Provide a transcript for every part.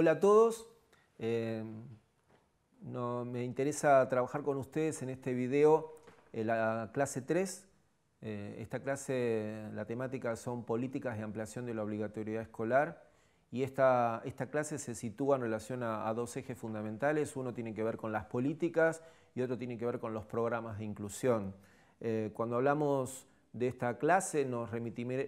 Hola a todos. Eh, me interesa trabajar con ustedes en este video eh, la clase 3. Eh, esta clase, la temática son políticas de ampliación de la obligatoriedad escolar y esta, esta clase se sitúa en relación a, dos ejes fundamentales. Uno tiene que ver con las políticas y otro tiene que ver con los programas de inclusión. cuando hablamos de esta clase nos,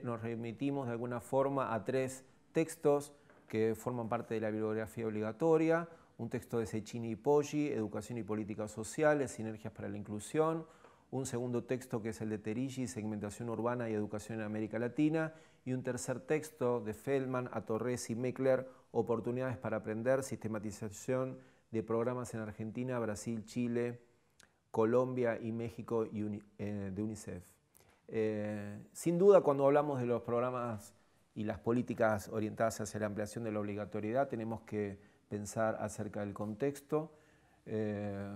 nos remitimos de alguna forma a tres textos que forman parte de la bibliografía obligatoria, un texto de Cecchini y Poggi, Educación y Políticas Sociales, Sinergias para la Inclusión, un segundo texto que es el de Terigi, Segmentación Urbana y Educación en América Latina, y un tercer texto de Feldman, Atorres y Meckler, Oportunidades para Aprender, Sistematización de Programas en Argentina, Brasil, Chile, Colombia y México eh, de UNICEF. Eh, sin duda, cuando hablamos de los programas y las políticas orientadas hacia la ampliación de la obligatoriedad, tenemos que pensar acerca del contexto, eh,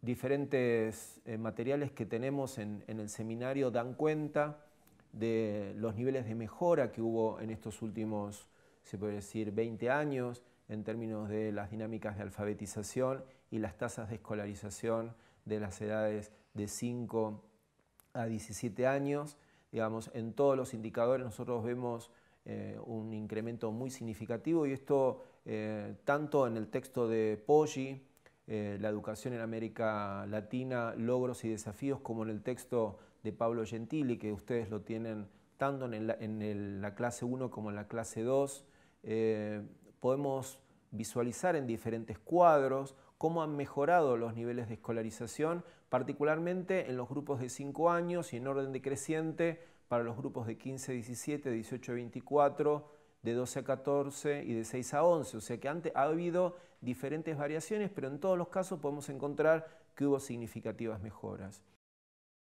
diferentes eh, materiales que tenemos en, en, el seminario dan cuenta de los niveles de mejora que hubo en estos últimos, se puede decir, 20 años en términos de las dinámicas de alfabetización y las tasas de escolarización de las edades de 5 a 17 años digamos, en todos los indicadores nosotros vemos eh, un incremento muy significativo y esto eh, tanto en el texto de Poggi, eh, La educación en América Latina, logros y desafíos, como en el texto de Pablo Gentili, que ustedes lo tienen tanto en, la clase 1 como en la clase 2, podemos visualizar en diferentes cuadros cómo han mejorado los niveles de escolarización, particularmente en los grupos de 5 años y en orden decreciente para los grupos de 15 17, 18 24, de 12 a 14 y de 6 a 11. O sea que antes ha habido diferentes variaciones, pero en todos los casos podemos encontrar que hubo significativas mejoras.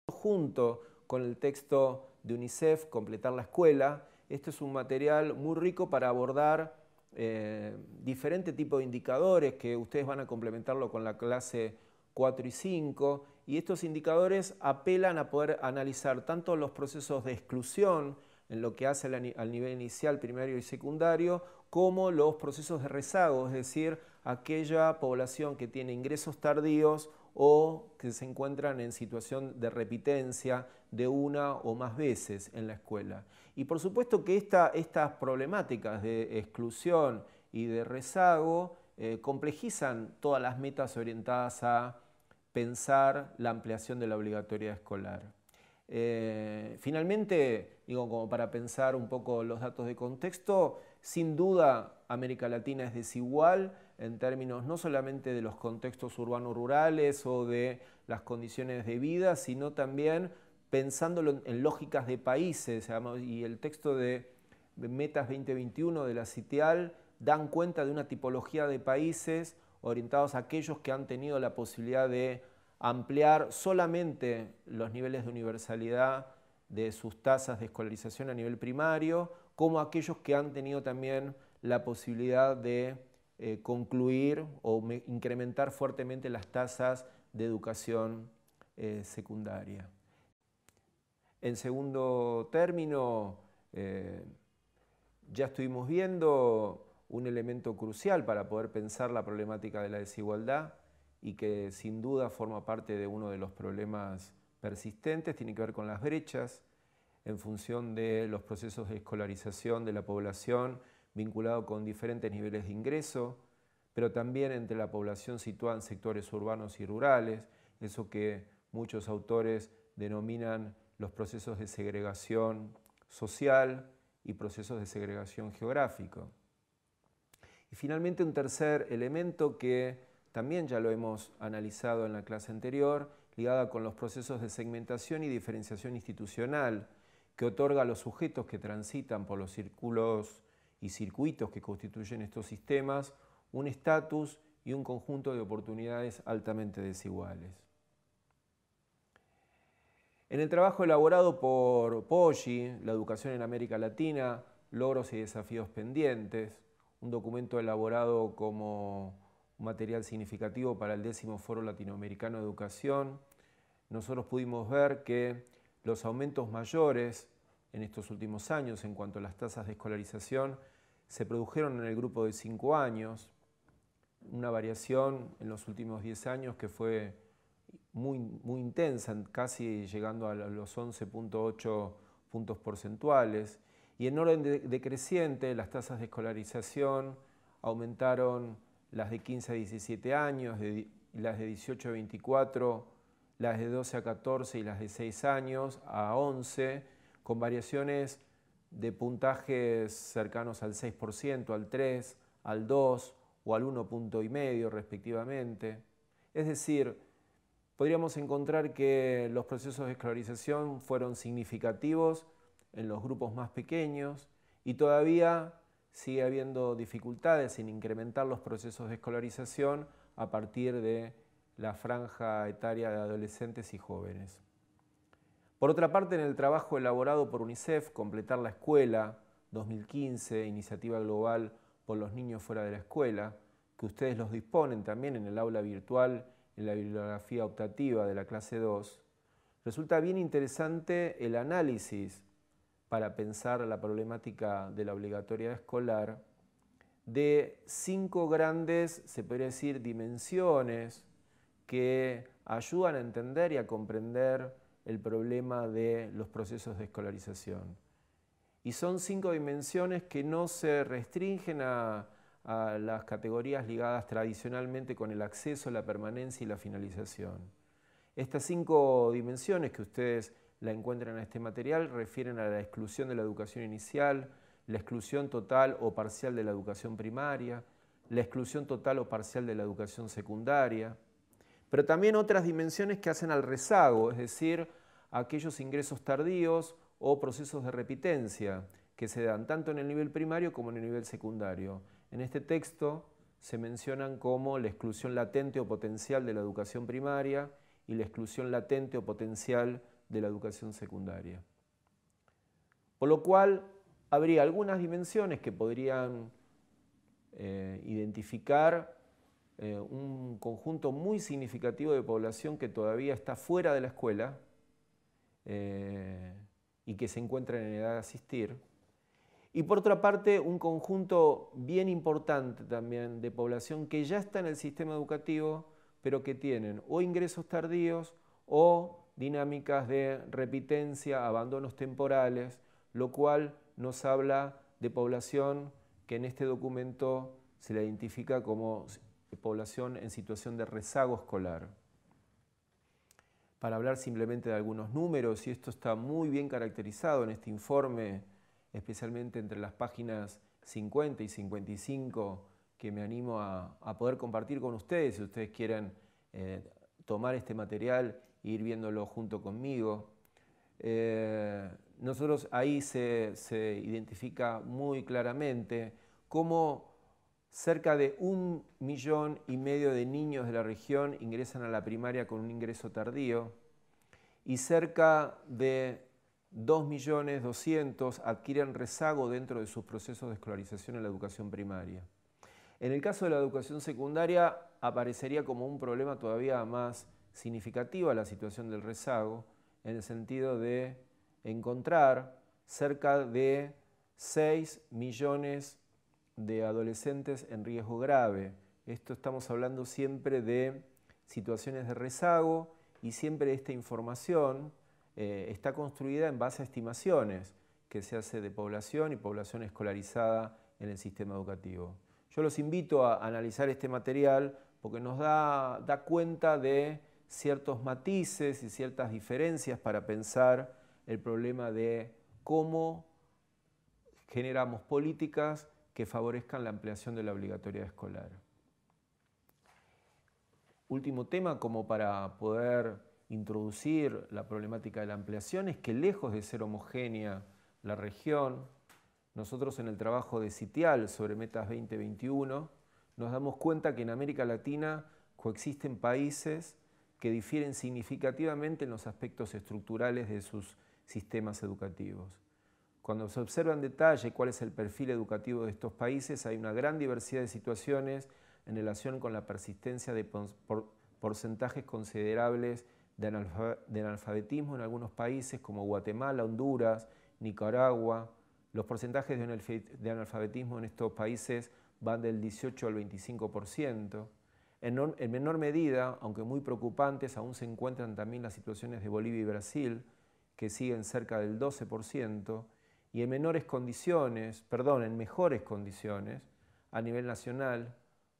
Junto con el texto de UNICEF, Completar la Escuela, este es un material muy rico para abordar eh, diferentes tipos de indicadores que ustedes van a complementarlo con la clase 4 y 5, y estos indicadores apelan a poder analizar tanto los procesos de exclusión, en lo que hace al nivel inicial, primario y secundario, como los procesos de rezago, es decir, aquella población que tiene ingresos tardíos o que se encuentran en situación de repitencia de una o más veces en la escuela. Y por supuesto que estas problemáticas de exclusión y de rezago eh, complejizan todas las metas orientadas a pensar la ampliación de la obligatoriedad escolar. Eh, finalmente, digo, como para pensar un poco los datos de contexto, sin duda América Latina es desigual en términos no solamente de los contextos urbanos rurales o de las condiciones de vida, sino también pensándolo en lógicas de países. Y el texto de Metas 2021 de la CITIAL dan cuenta de una tipología de países orientados a aquellos que han tenido la posibilidad de ampliar solamente los niveles de universalidad de sus tasas de escolarización a nivel primario, como aquellos que han tenido también la posibilidad de eh, concluir o incrementar fuertemente las tasas de educación eh, secundaria. En segundo término, eh, ya estuvimos viendo un elemento crucial para poder pensar la problemática de la desigualdad y que sin duda forma parte de uno de los problemas persistentes, tiene que ver con las brechas en función de los procesos de escolarización de la población, vinculado con diferentes niveles de ingreso, pero también entre la población situada en sectores urbanos y rurales, eso que muchos autores denominan los procesos de segregación social y procesos de segregación geográfico. Y finalmente un tercer elemento que también ya lo hemos analizado en la clase anterior, ligada con los procesos de segmentación y diferenciación institucional que otorga a los sujetos que transitan por los círculos y circuitos que constituyen estos sistemas un estatus y un conjunto de oportunidades altamente desiguales. En el trabajo elaborado por Poggi, La educación en América Latina, logros y desafíos pendientes, un documento elaborado como material significativo para el décimo Foro Latinoamericano de Educación, nosotros pudimos ver que los aumentos mayores en estos últimos años en cuanto a las tasas de escolarización se produjeron en el grupo de 5 años, una variación en los últimos 10 años que fue muy, muy intensa, casi llegando a los 11.8 puntos porcentuales, y en orden decreciente, las tasas de escolarización aumentaron las de 15 a 17 años, las de 18 a 24, las de 12 a 14 y las de 6 años a 11, con variaciones de puntajes cercanos al 6%, al 3, al 2 o al 1.5 respectivamente. Es decir, podríamos encontrar que los procesos de escolarización fueron significativos en los grupos más pequeños y todavía sigue habiendo dificultades en incrementar los procesos de escolarización a partir de la franja etaria de adolescentes y jóvenes. Por otra parte, en el trabajo elaborado por UNICEF, Completar la Escuela 2015, iniciativa global por los niños fuera de la escuela, que ustedes los disponen también en el aula virtual, en la bibliografía optativa de la clase 2, resulta bien interesante el análisis para pensar la problemática de la obligatoriedad escolar de cinco grandes, se podría decir, dimensiones que ayudan a entender y a comprender el problema de los procesos de escolarización. Y son cinco dimensiones que no se restringen a, a las categorías ligadas tradicionalmente con el acceso, la permanencia y la finalización. Estas cinco dimensiones que ustedes la encuentran en este material refieren a la exclusión de la educación inicial, la exclusión total o parcial de la educación primaria, la exclusión total o parcial de la educación secundaria, pero también otras dimensiones que hacen al rezago, es decir, aquellos ingresos tardíos o procesos de repitencia que se dan tanto en el nivel primario como en el nivel secundario. En este texto se mencionan como la exclusión latente o potencial de la educación primaria y la exclusión latente o potencial de la educación secundaria. Por lo cual, habría algunas dimensiones que podrían eh, identificar eh, un conjunto muy significativo de población que todavía está fuera de la escuela eh, y que se encuentra en edad de asistir. Y por otra parte, un conjunto bien importante también de población que ya está en el sistema educativo, pero que tienen o ingresos tardíos o dinámicas de repitencia, abandonos temporales, lo cual nos habla de población que en este documento se la identifica como población en situación de rezago escolar. Para hablar simplemente de algunos números, y esto está muy bien caracterizado en este informe, especialmente entre las páginas 50 y 55, que me animo a, poder compartir con ustedes si ustedes quieren eh, tomar este material ir viéndolo junto conmigo. Eh, nosotros ahí se, identifica muy claramente cómo cerca de un millón y medio de niños de la región ingresan a la primaria con un ingreso tardío y cerca de dos millones doscientos adquieren rezago dentro de sus procesos de escolarización en la educación primaria. En el caso de la educación secundaria aparecería como un problema todavía más significativa la situación del rezago en el sentido de encontrar cerca de 6 millones de adolescentes en riesgo grave. Esto estamos hablando siempre de situaciones de rezago y siempre esta información eh, está construida en base a estimaciones que se hace de población y población escolarizada en el sistema educativo. Yo los invito a analizar este material porque nos da cuenta de ciertos matices y ciertas diferencias para pensar el problema de cómo generamos políticas que favorezcan la ampliación de la obligatoriedad escolar. Último tema, como para poder introducir la problemática de la ampliación, es que lejos de ser homogénea la región, nosotros en el trabajo de CITIAL sobre Metas 2021 nos damos cuenta que en América Latina coexisten países que difieren significativamente en los aspectos estructurales de sus sistemas educativos. Cuando se observa en detalle cuál es el perfil educativo de estos países, hay una gran diversidad de situaciones en relación con la persistencia de porcentajes considerables de analfabetismo en algunos países como Guatemala, Honduras, Nicaragua. Los porcentajes de analfabetismo en estos países van del 18 al 25%. En, menor medida, aunque muy preocupantes, aún se encuentran también las situaciones de Bolivia y Brasil, que siguen cerca del 12%, y en menores condiciones, perdón, en mejores condiciones a nivel nacional,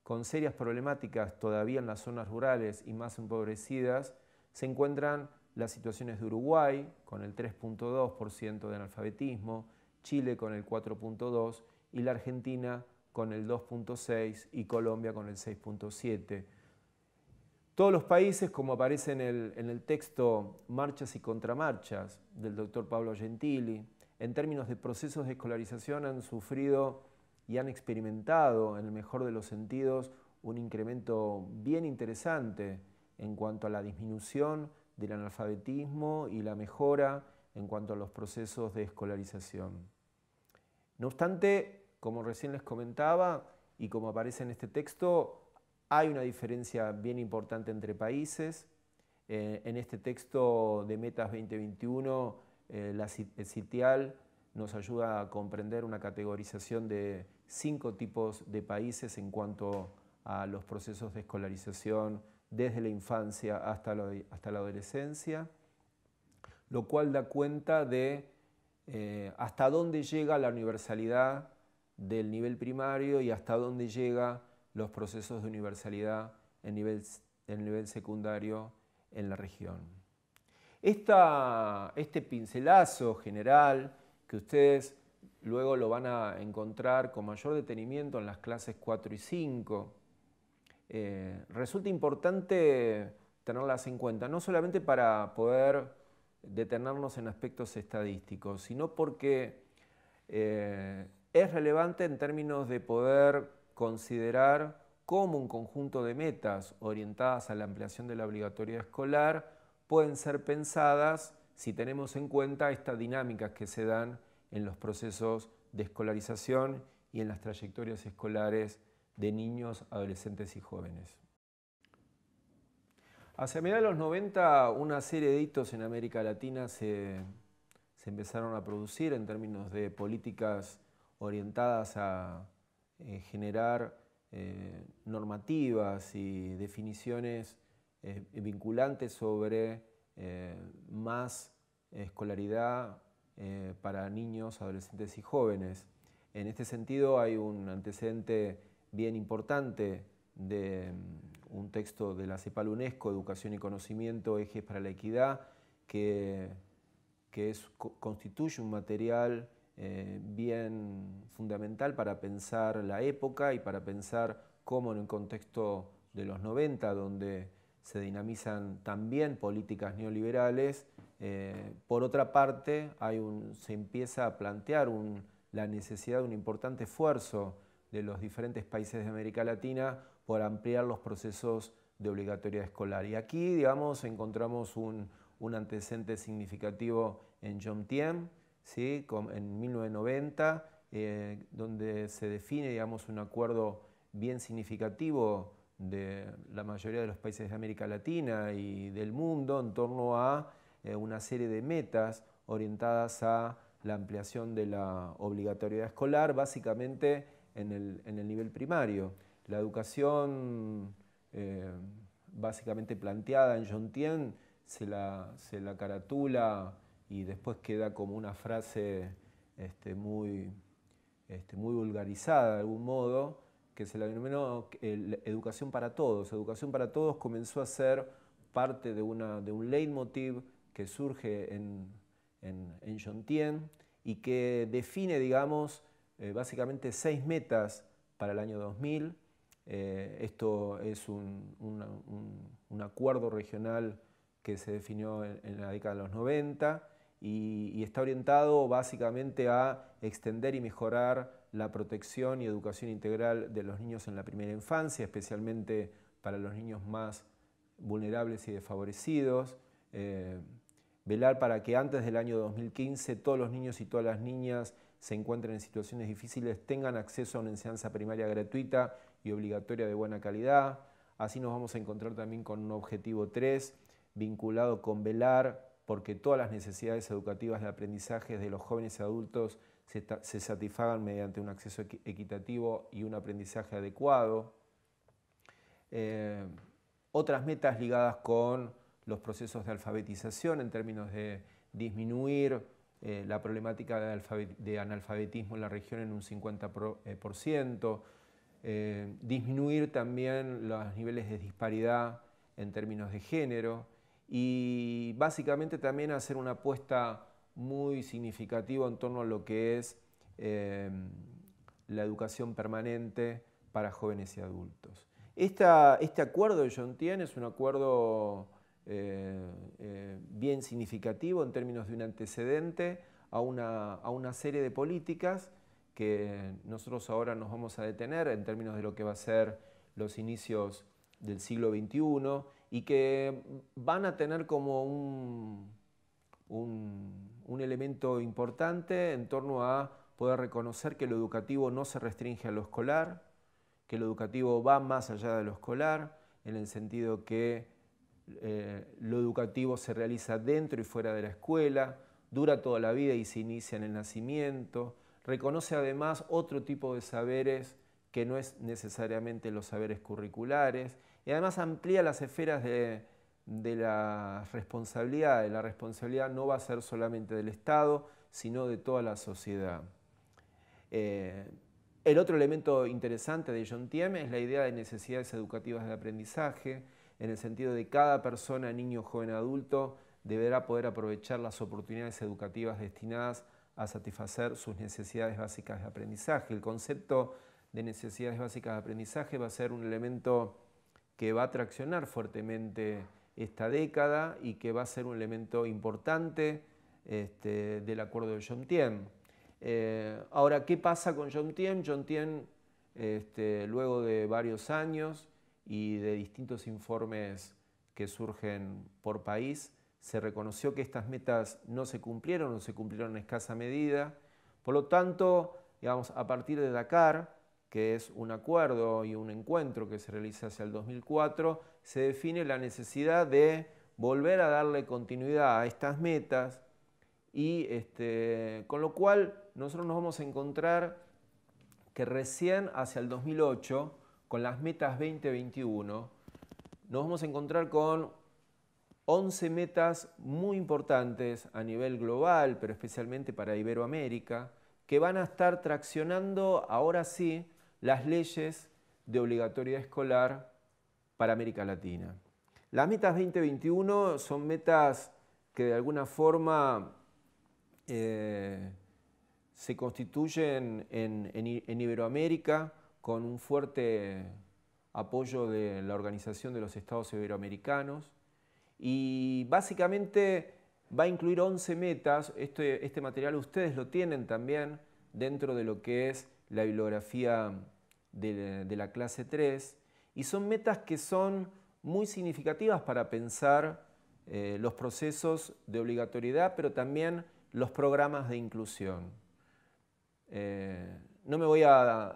con serias problemáticas todavía en las zonas rurales y más empobrecidas, se encuentran las situaciones de Uruguay, con el 3.2% de analfabetismo, Chile con el 4.2% y la Argentina con el 2.6 y Colombia con el 6.7. Todos los países, como aparece en el, texto Marchas y Contramarchas del doctor Pablo Gentili, en términos de procesos de escolarización han sufrido y han experimentado, en el mejor de los sentidos, un incremento bien interesante en cuanto a la disminución del analfabetismo y la mejora en cuanto a los procesos de escolarización. No obstante, como recién les comentaba y como aparece en este texto, hay una diferencia bien importante entre países. Eh, en este texto de Metas 2021, eh, la, CITIAL nos ayuda a comprender una categorización de cinco tipos de países en cuanto a los procesos de escolarización desde la infancia hasta la, adolescencia, lo cual da cuenta de eh, hasta dónde llega la universalidad del nivel primario y hasta dónde llega los procesos de universalidad en nivel, en nivel secundario en la región. Esta, este pincelazo general que ustedes luego lo van a encontrar con mayor detenimiento en las clases 4 y 5, eh, resulta importante tenerlas en cuenta, no solamente para poder detenernos en aspectos estadísticos, sino porque eh, es relevante en términos de poder considerar cómo un conjunto de metas orientadas a la ampliación de la obligatoriedad escolar pueden ser pensadas si tenemos en cuenta estas dinámicas que se dan en los procesos de escolarización y en las trayectorias escolares de niños, adolescentes y jóvenes. Hacia mediados de los 90 una serie de hitos en América Latina se, se empezaron a producir en términos de políticas orientadas a eh, generar eh, normativas y definiciones eh, vinculantes sobre más escolaridad para niños, adolescentes y jóvenes. En este sentido hay un antecedente bien importante de mm, un texto de la CEPAL UNESCO, Educación y Conocimiento, Ejes para la Equidad, que, que constituye un material eh, bien fundamental para pensar la época y para pensar cómo en el contexto de los 90, donde se dinamizan también políticas neoliberales, eh, por otra parte hay se empieza a plantear la necesidad de un importante esfuerzo de los diferentes países de América Latina por ampliar los procesos de obligatoriedad escolar. Y aquí, digamos, encontramos un, antecedente significativo en John ¿sí? en 1990, eh, donde se define digamos, un acuerdo bien significativo de la mayoría de los países de América Latina y del mundo en torno a eh, una serie de metas orientadas a la ampliación de la obligatoriedad escolar, básicamente en el, nivel primario. La educación eh, básicamente planteada en John se la, se la caratula y después queda como una frase este, muy, este, muy vulgarizada de algún modo, que se la denominó educación para todos. Educación para todos comenzó a ser parte de, una, de un leitmotiv que surge en, en, en y que define, digamos, eh, básicamente seis metas para el año 2000. Eh, esto es un, acuerdo regional que se definió en, la década de los 90 y, está orientado básicamente a extender y mejorar la protección y educación integral de los niños en la primera infancia, especialmente para los niños más vulnerables y desfavorecidos. Eh, velar para que antes del año 2015 todos los niños y todas las niñas se encuentren en situaciones difíciles, tengan acceso a una enseñanza primaria gratuita y obligatoria de buena calidad. Así nos vamos a encontrar también con un objetivo 3 vinculado con velar porque todas las necesidades educativas de aprendizaje de los jóvenes y adultos se, satisfagan mediante un acceso equitativo y un aprendizaje adecuado. Eh, otras metas ligadas con los procesos de alfabetización en términos de disminuir eh, la problemática de, analfabetismo en la región en un 50%, eh, disminuir también los niveles de disparidad en términos de género, y básicamente también hacer una apuesta muy significativa en torno a lo que es eh, la educación permanente para jóvenes y adultos. este acuerdo de John Tien es un acuerdo eh, eh, bien significativo en términos de un antecedente a una, a una serie de políticas que nosotros ahora nos vamos a detener en términos de lo que va a ser los inicios del siglo XXI y que van a tener como un, elemento importante en torno a poder reconocer que lo educativo no se restringe a lo escolar, que lo educativo va más allá de lo escolar, en el sentido que eh, lo educativo se realiza dentro y fuera de la escuela, dura toda la vida y se inicia en el nacimiento, reconoce además otro tipo de saberes que no es necesariamente los saberes curriculares y además amplía las esferas de, la responsabilidad. La responsabilidad no va a ser solamente del Estado, sino de toda la sociedad. Eh, el otro elemento interesante de John Tiem es la idea de necesidades educativas de aprendizaje, en el sentido de cada persona, niño, joven, adulto, deberá poder aprovechar las oportunidades educativas destinadas a satisfacer sus necesidades básicas de aprendizaje. El concepto de necesidades básicas de aprendizaje va a ser un elemento que va a traccionar fuertemente esta década y que va a ser un elemento importante este, del acuerdo de Jomtien. Eh, ahora, ¿qué pasa con Jomtien? Jomtien, este, luego de varios años y de distintos informes que surgen por país, se reconoció que estas metas no se cumplieron o se cumplieron en escasa medida. Por lo tanto, digamos, a partir de Dakar, que es un acuerdo y un encuentro que se realiza hacia el 2004, se define la necesidad de volver a darle continuidad a estas metas y este, con lo cual nosotros nos vamos a encontrar que recién hacia el 2008, con las metas 2021, nos vamos a encontrar con 11 metas muy importantes a nivel global, pero especialmente para Iberoamérica, que van a estar traccionando ahora sí las leyes de obligatoriedad escolar para América Latina. Las metas 2021 son metas que de alguna forma eh, se constituyen en, Iberoamérica con un fuerte apoyo de la Organización de los Estados Iberoamericanos y básicamente va a incluir 11 metas, este, este material ustedes lo tienen también dentro de lo que es la bibliografía de, la clase 3 y son metas que son muy significativas para pensar eh, los procesos de obligatoriedad, pero también los programas de inclusión. Eh, no me voy a,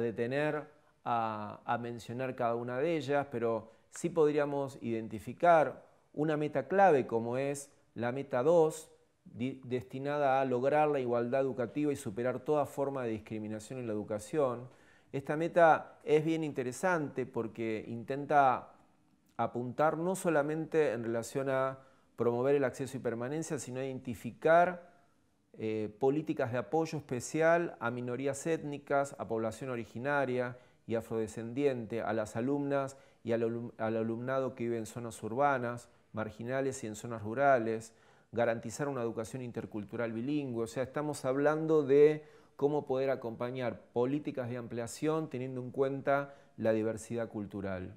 detener a, mencionar cada una de ellas, pero sí podríamos identificar una meta clave como es la meta 2, destinada a lograr la igualdad educativa y superar toda forma de discriminación en la educación. Esta meta es bien interesante porque intenta apuntar no solamente en relación a promover el acceso y permanencia, sino a identificar eh, políticas de apoyo especial a minorías étnicas, a población originaria y afrodescendiente, a las alumnas y al alumnado que vive en zonas urbanas, marginales y en zonas rurales, garantizar una educación intercultural bilingüe. O sea, estamos hablando de cómo poder acompañar políticas de ampliación teniendo en cuenta la diversidad cultural.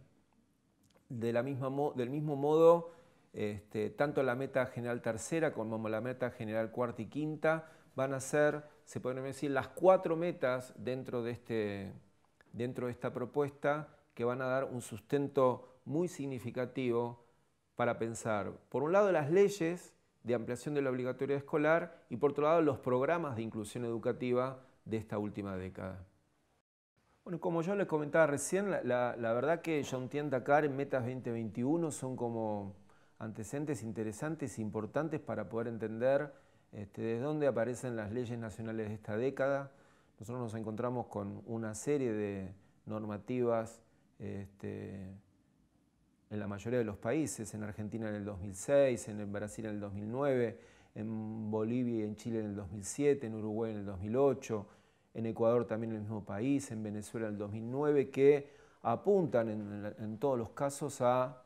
De la misma, del mismo modo, este, tanto la meta general tercera como la meta general cuarta y quinta van a ser, se pueden decir, las cuatro metas dentro de, este, dentro de esta propuesta que van a dar un sustento muy significativo para pensar, por un lado, las leyes de ampliación de la obligatoriedad escolar y por otro lado los programas de inclusión educativa de esta última década. Bueno, como yo les comentaba recién, la, verdad que John Tien en Metas 2021 son como antecedentes interesantes e importantes para poder entender desde este, dónde aparecen las leyes nacionales de esta década. Nosotros nos encontramos con una serie de normativas este, en la mayoría de los países, en Argentina en el 2006, en Brasil en el 2009, en Bolivia y en Chile en el 2007, en Uruguay en el 2008, en Ecuador también en el mismo país, en Venezuela en el 2009, que apuntan en, todos los casos a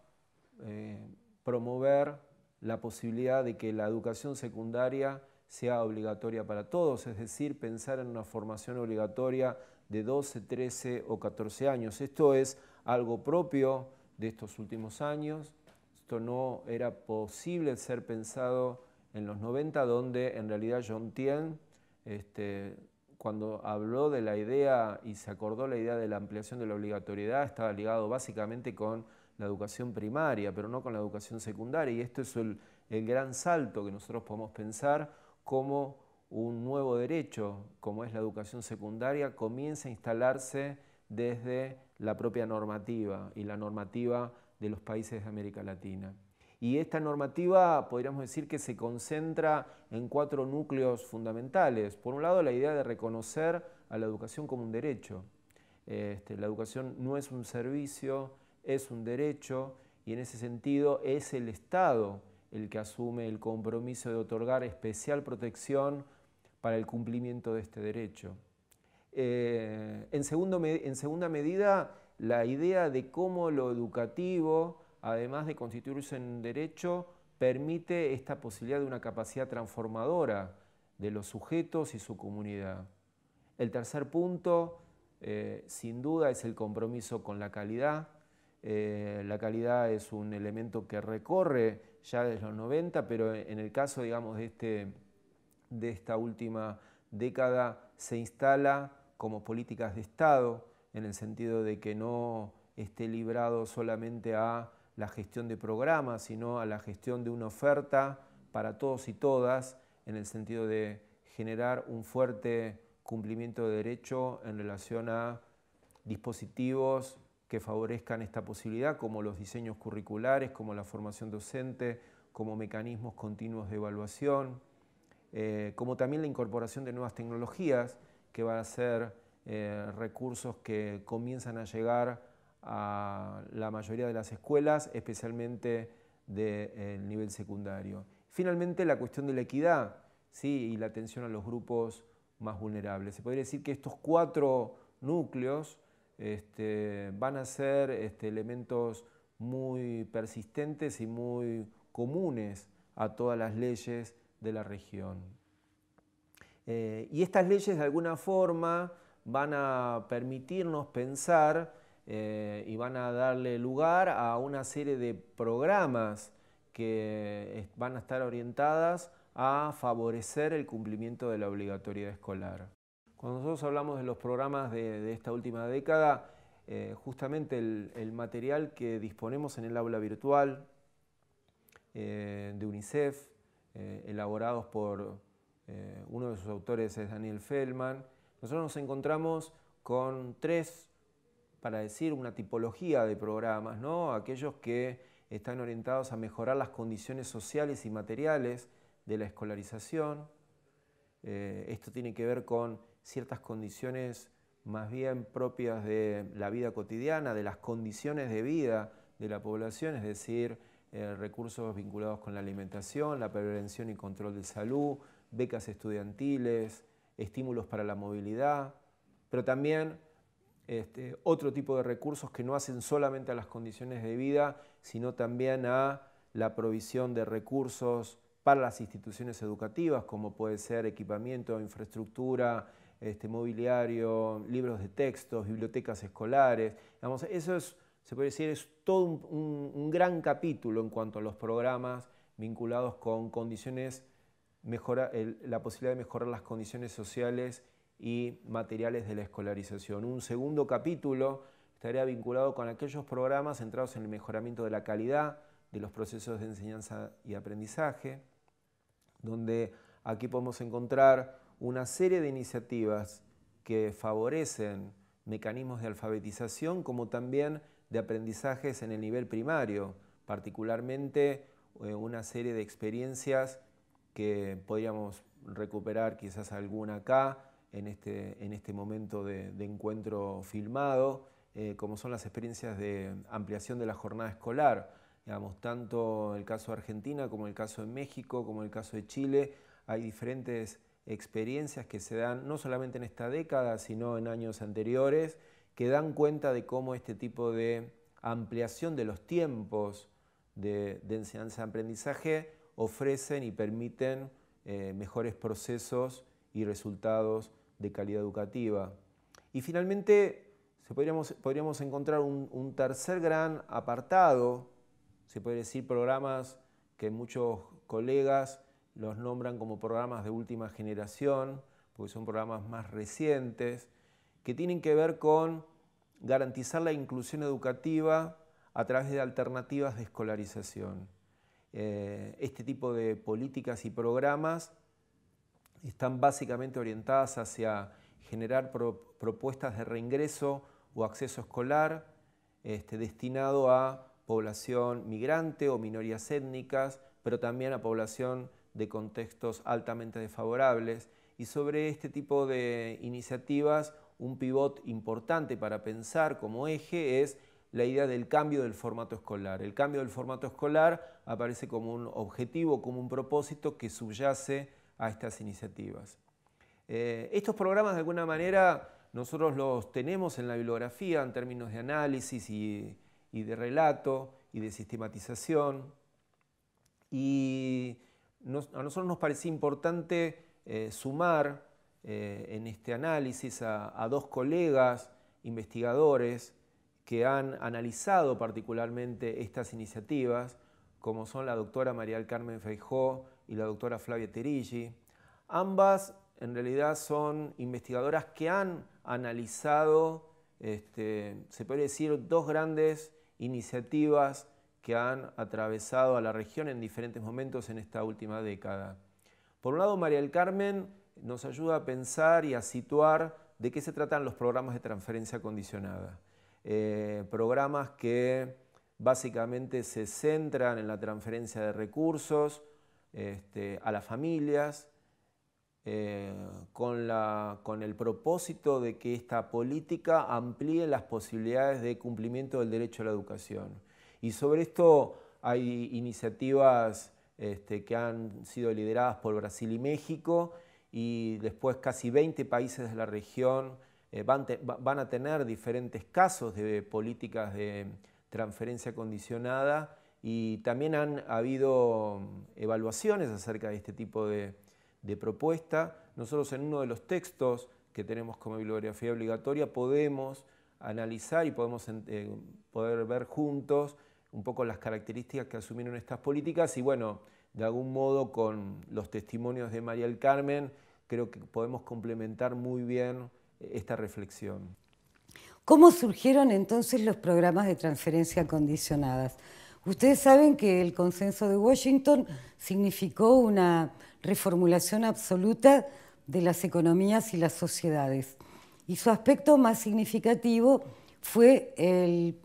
eh, promover la posibilidad de que la educación secundaria sea obligatoria para todos, es decir, pensar en una formación obligatoria de 12, 13 o 14 años. Esto es algo propio de estos últimos años. Esto no era posible ser pensado en los 90, donde en realidad John Tien, este, cuando habló de la idea y se acordó la idea de la ampliación de la obligatoriedad, estaba ligado básicamente con la educación primaria, pero no con la educación secundaria. Y esto es el, el gran salto que nosotros podemos pensar como un nuevo derecho, como es la educación secundaria, comienza a instalarse desde la propia normativa y la normativa de los países de América Latina. Y esta normativa podríamos decir que se concentra en cuatro núcleos fundamentales. Por un lado, la idea de reconocer a la educación como un derecho. Este, la educación no es un servicio, es un derecho y en ese sentido es el Estado el que asume el compromiso de otorgar especial protección para el cumplimiento de este derecho. Eh, en, segunda medida, la idea de cómo lo educativo, además de constituirse en derecho, permite esta posibilidad de una capacidad transformadora de los sujetos y su comunidad. El tercer punto, eh, sin duda, es el compromiso con la calidad. Eh, la calidad es un elemento que recorre ya desde los 90, pero en el caso, digamos, de este, esta última década se instala como políticas de Estado, en el sentido de que no esté librado solamente a la gestión de programas, sino a la gestión de una oferta para todos y todas, en el sentido de generar un fuerte cumplimiento de derecho en relación a dispositivos que favorezcan esta posibilidad, como los diseños curriculares, como la formación docente, como mecanismos continuos de evaluación, eh, como también la incorporación de nuevas tecnologías que van a ser eh, recursos que comienzan a llegar a la mayoría de las escuelas, especialmente del eh, nivel secundario. Finalmente, la cuestión de la equidad ¿sí? y la atención a los grupos más vulnerables. Se podría decir que estos cuatro núcleos este, van a ser este, elementos muy persistentes y muy comunes a todas las leyes de la región. Eh, y estas leyes de alguna forma van a permitirnos pensar eh, y van a darle lugar a una serie de programas que van a estar orientadas a favorecer el cumplimiento de la obligatoriedad escolar. Cuando nosotros hablamos de los programas de, esta última década, eh, justamente el, material que disponemos en el aula virtual de UNICEF, elaborados por, eh, uno de sus autores es Daniel Feldman. Nosotros nos encontramos con tres, para decir, una tipología de programas, ¿no? aquellos que están orientados a mejorar las condiciones sociales y materiales de la escolarización. Eh, esto tiene que ver con ciertas condiciones más bien propias de la vida cotidiana, de las condiciones de vida de la población, es decir, eh, recursos vinculados con la alimentación, la prevención y control de salud, becas estudiantiles, estímulos para la movilidad, pero también este, otro tipo de recursos que no hacen solamente a las condiciones de vida, sino también a la provisión de recursos para las instituciones educativas, como puede ser equipamiento, infraestructura, este, mobiliario, libros de textos, bibliotecas escolares. eso se puede decir, es todo un, un gran capítulo en cuanto a los programas vinculados con condiciones la posibilidad de mejorar las condiciones sociales y materiales de la escolarización. Un segundo capítulo estaría vinculado con aquellos programas centrados en el mejoramiento de la calidad de los procesos de enseñanza y aprendizaje, donde aquí podemos encontrar una serie de iniciativas que favorecen mecanismos de alfabetización como también de aprendizajes en el nivel primario, particularmente eh, una serie de experiencias que podríamos recuperar quizás alguna acá en este, en este momento de, encuentro filmado, eh, como son las experiencias de ampliación de la jornada escolar. Digamos, tanto el caso de Argentina como el caso de México, como el caso de Chile, hay diferentes experiencias que se dan no solamente en esta década, sino en años anteriores, que dan cuenta de cómo este tipo de ampliación de los tiempos de, de enseñanza-aprendizaje ofrecen y permiten eh, mejores procesos y resultados de calidad educativa. Y finalmente, podríamos, encontrar un, un, tercer gran apartado, se puede decir programas que muchos colegas los nombran como programas de última generación, porque son programas más recientes, que tienen que ver con garantizar la inclusión educativa a través de alternativas de escolarización. Eh, este tipo de políticas y programas están básicamente orientadas hacia generar propuestas de reingreso o acceso escolar este, destinado a población migrante o minorías étnicas, pero también a población de contextos altamente desfavorables. Y sobre este tipo de iniciativas, un pivot importante para pensar como eje es la idea del cambio del formato escolar. El cambio del formato escolar aparece como un objetivo, como un propósito que subyace a estas iniciativas. Eh, estos programas de alguna manera nosotros los tenemos en la bibliografía en términos de análisis y, de relato y de sistematización. Y a nosotros nos parecía importante eh, sumar eh, en este análisis a dos colegas investigadores que han analizado particularmente estas iniciativas, como son la doctora María del Carmen Feijó y la doctora Flavia Terigi. Ambas en realidad son investigadoras que han analizado, este, se puede decir, dos grandes iniciativas que han atravesado a la región en diferentes momentos en esta última década. Por un lado, María del Carmen nos ayuda a pensar y a situar de qué se tratan los programas de transferencia condicionada. Eh, programas que básicamente se centran en la transferencia de recursos este, a las familias, eh, con, el propósito de que esta política amplíe las posibilidades de cumplimiento del derecho a la educación. Y sobre esto hay iniciativas este, que han sido lideradas por Brasil y México y después casi 20 países de la región eh, van, a tener diferentes casos de políticas de transferencia condicionada y también han habido mm, evaluaciones acerca de este tipo de, propuesta. Nosotros en uno de los textos que tenemos como bibliografía obligatoria podemos analizar y podemos eh, poder ver juntos un poco las características que asumieron estas políticas y bueno, de algún modo con los testimonios de María del Carmen creo que podemos complementar muy bien esta reflexión. ¿Cómo surgieron entonces los programas de transferencia condicionadas? Ustedes saben que el consenso de Washington significó una reformulación absoluta de las economías y las sociedades. Y su aspecto más significativo fue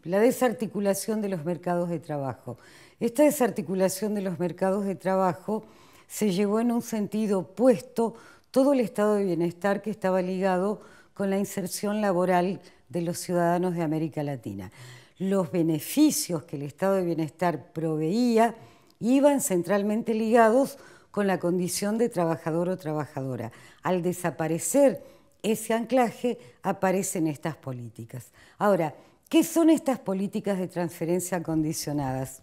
la desarticulación de los mercados de trabajo. Esta desarticulación de los mercados de trabajo se llevó en un sentido opuesto todo el estado de bienestar que estaba ligado con la inserción laboral de los ciudadanos de América Latina. Los beneficios que el estado de bienestar proveía iban centralmente ligados con la condición de trabajador o trabajadora. Al desaparecer ese anclaje, aparecen estas políticas. Ahora, ¿qué son estas políticas de transferencia condicionadas?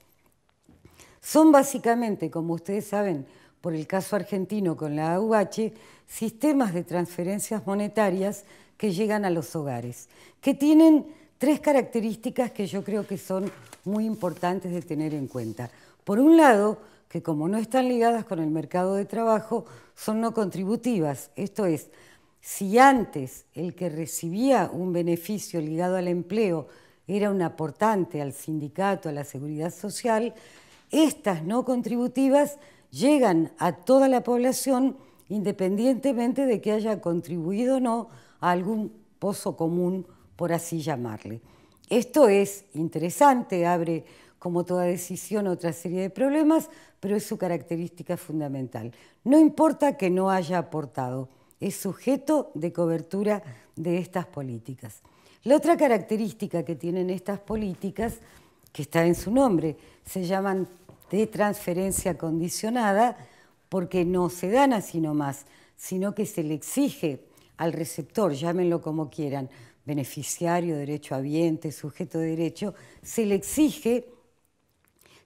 Son básicamente, como ustedes saben, por el caso argentino con la AUH, sistemas de transferencias monetarias que llegan a los hogares, que tienen tres características que yo creo que son muy importantes de tener en cuenta. Por un lado, que como no están ligadas con el mercado de trabajo, son no contributivas. Esto es, si antes el que recibía un beneficio ligado al empleo era un aportante al sindicato, a la seguridad social, estas no contributivas llegan a toda la población independientemente de que haya contribuido o no a algún pozo común, por así llamarle. Esto es interesante, abre como toda decisión otra serie de problemas, pero es su característica fundamental. No importa que no haya aportado, es sujeto de cobertura de estas políticas. La otra característica que tienen estas políticas, que está en su nombre, se llaman de transferencia condicionada, porque no se dan así nomás, sino que se le exige al receptor, llámenlo como quieran, beneficiario, derecho habiente, sujeto de derecho, se le exige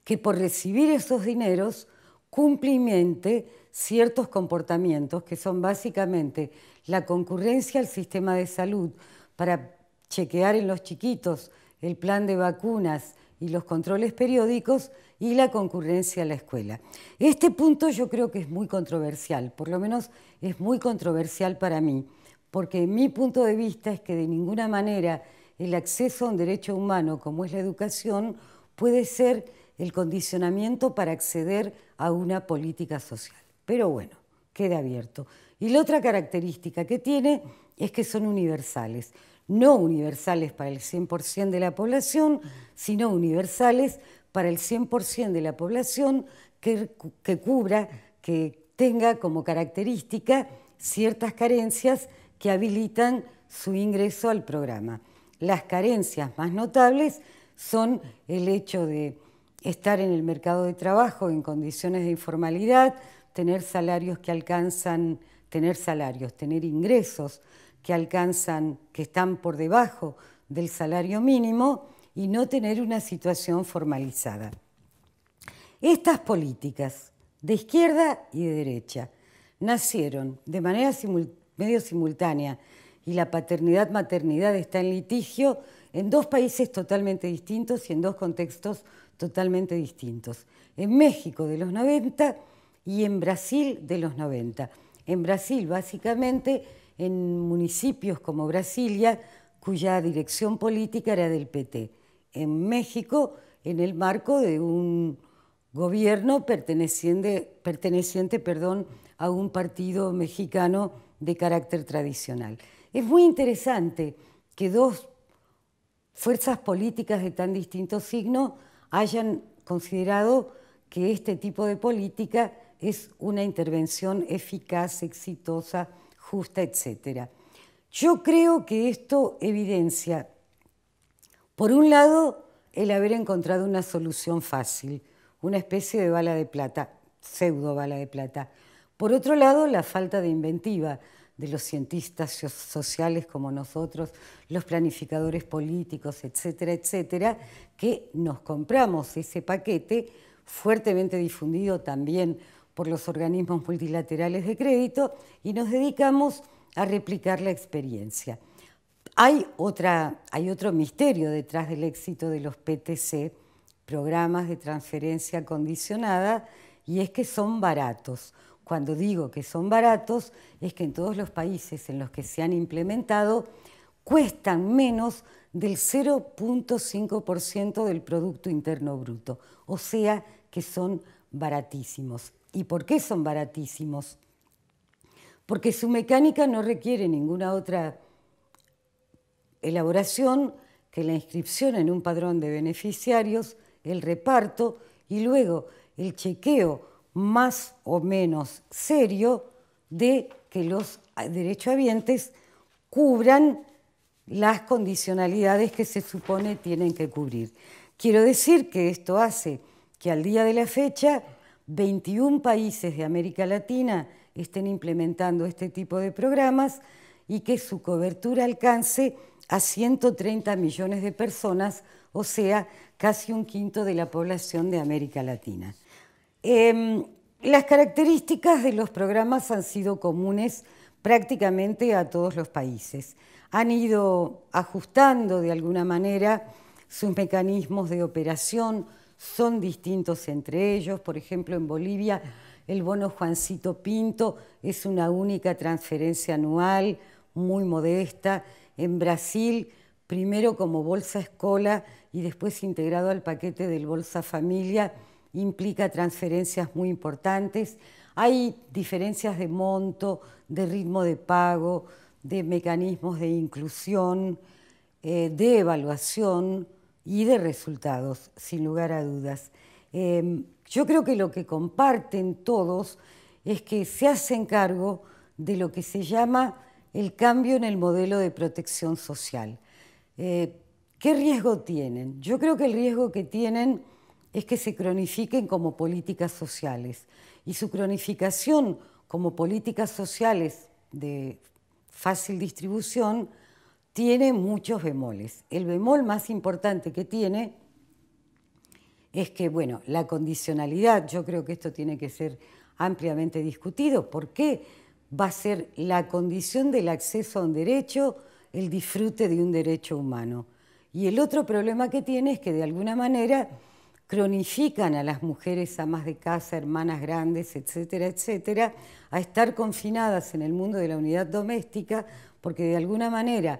que por recibir esos dineros cumplimente ciertos comportamientos que son básicamente la concurrencia al sistema de salud para chequear en los chiquitos el plan de vacunas, y los controles periódicos y la concurrencia a la escuela. Este punto yo creo que es muy controversial, por lo menos es muy controversial para mí, porque mi punto de vista es que de ninguna manera el acceso a un derecho humano como es la educación puede ser el condicionamiento para acceder a una política social. Pero bueno, queda abierto. Y la otra característica que tiene es que son universales no universales para el 100% de la población, sino universales para el 100% de la población que, cubra, que tenga como característica ciertas carencias que habilitan su ingreso al programa. Las carencias más notables son el hecho de estar en el mercado de trabajo en condiciones de informalidad, tener salarios que alcanzan, tener salarios, tener ingresos que alcanzan, que están por debajo del salario mínimo y no tener una situación formalizada. Estas políticas de izquierda y de derecha nacieron de manera medio simultánea y la paternidad-maternidad está en litigio en dos países totalmente distintos y en dos contextos totalmente distintos. En México de los 90 y en Brasil de los 90. En Brasil básicamente en municipios como Brasilia, cuya dirección política era del PT. En México, en el marco de un gobierno perteneciente, perdón, a un partido mexicano de carácter tradicional. Es muy interesante que dos fuerzas políticas de tan distinto signo hayan considerado que este tipo de política es una intervención eficaz, exitosa, justa, etc. Yo creo que esto evidencia, por un lado, el haber encontrado una solución fácil, una especie de bala de plata, pseudo bala de plata. Por otro lado, la falta de inventiva de los cientistas sociales como nosotros, los planificadores políticos, etcétera, etcétera, que nos compramos ese paquete fuertemente difundido también por los organismos multilaterales de crédito y nos dedicamos a replicar la experiencia. Hay, otra, hay otro misterio detrás del éxito de los PTC, programas de transferencia condicionada, y es que son baratos. Cuando digo que son baratos, es que en todos los países en los que se han implementado cuestan menos del 0.5% del Producto Interno Bruto, o sea que son baratísimos. ¿Y por qué son baratísimos? Porque su mecánica no requiere ninguna otra elaboración que la inscripción en un padrón de beneficiarios, el reparto y luego el chequeo más o menos serio de que los derechohabientes cubran las condicionalidades que se supone tienen que cubrir. Quiero decir que esto hace que al día de la fecha 21 países de América Latina estén implementando este tipo de programas y que su cobertura alcance a 130 millones de personas, o sea, casi un quinto de la población de América Latina. Em, las características de los programas han sido comunes prácticamente a todos los países. Han ido ajustando de alguna manera sus mecanismos de operación, son distintos entre ellos. Por ejemplo, en Bolivia el bono Juancito Pinto es una única transferencia anual, muy modesta. En Brasil, primero como bolsa escola y después integrado al paquete del bolsa familia, implica transferencias muy importantes. Hay diferencias de monto, de ritmo de pago, de mecanismos de inclusión, eh, de evaluación y de resultados, sin lugar a dudas. Em, yo creo que lo que comparten todos es que se hacen cargo de lo que se llama el cambio en el modelo de protección social. Eh, ¿Qué riesgo tienen? Yo creo que el riesgo que tienen es que se cronifiquen como políticas sociales. Y su cronificación como políticas sociales de fácil distribución tiene muchos bemoles. El bemol más importante que tiene es que, bueno, la condicionalidad, yo creo que esto tiene que ser ampliamente discutido. ¿Por qué va a ser la condición del acceso a un derecho el disfrute de un derecho humano? Y el otro problema que tiene es que de alguna manera cronifican a las mujeres amas de casa, hermanas grandes, etcétera, etcétera, a estar confinadas en el mundo de la unidad doméstica, porque de alguna manera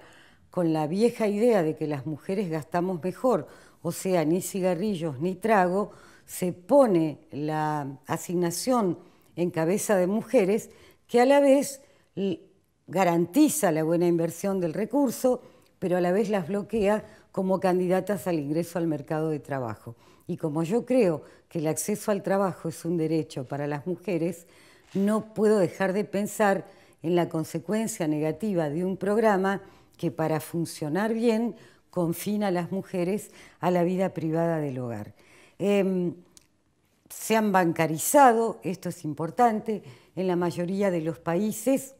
con la vieja idea de que las mujeres gastamos mejor, o sea, ni cigarrillos ni trago, se pone la asignación en cabeza de mujeres que a la vez garantiza la buena inversión del recurso, pero a la vez las bloquea como candidatas al ingreso al mercado de trabajo. Y como yo creo que el acceso al trabajo es un derecho para las mujeres, no puedo dejar de pensar en la consecuencia negativa de un programa que para funcionar bien confina a las mujeres a la vida privada del hogar. Em, se han bancarizado, esto es importante, en la mayoría de los países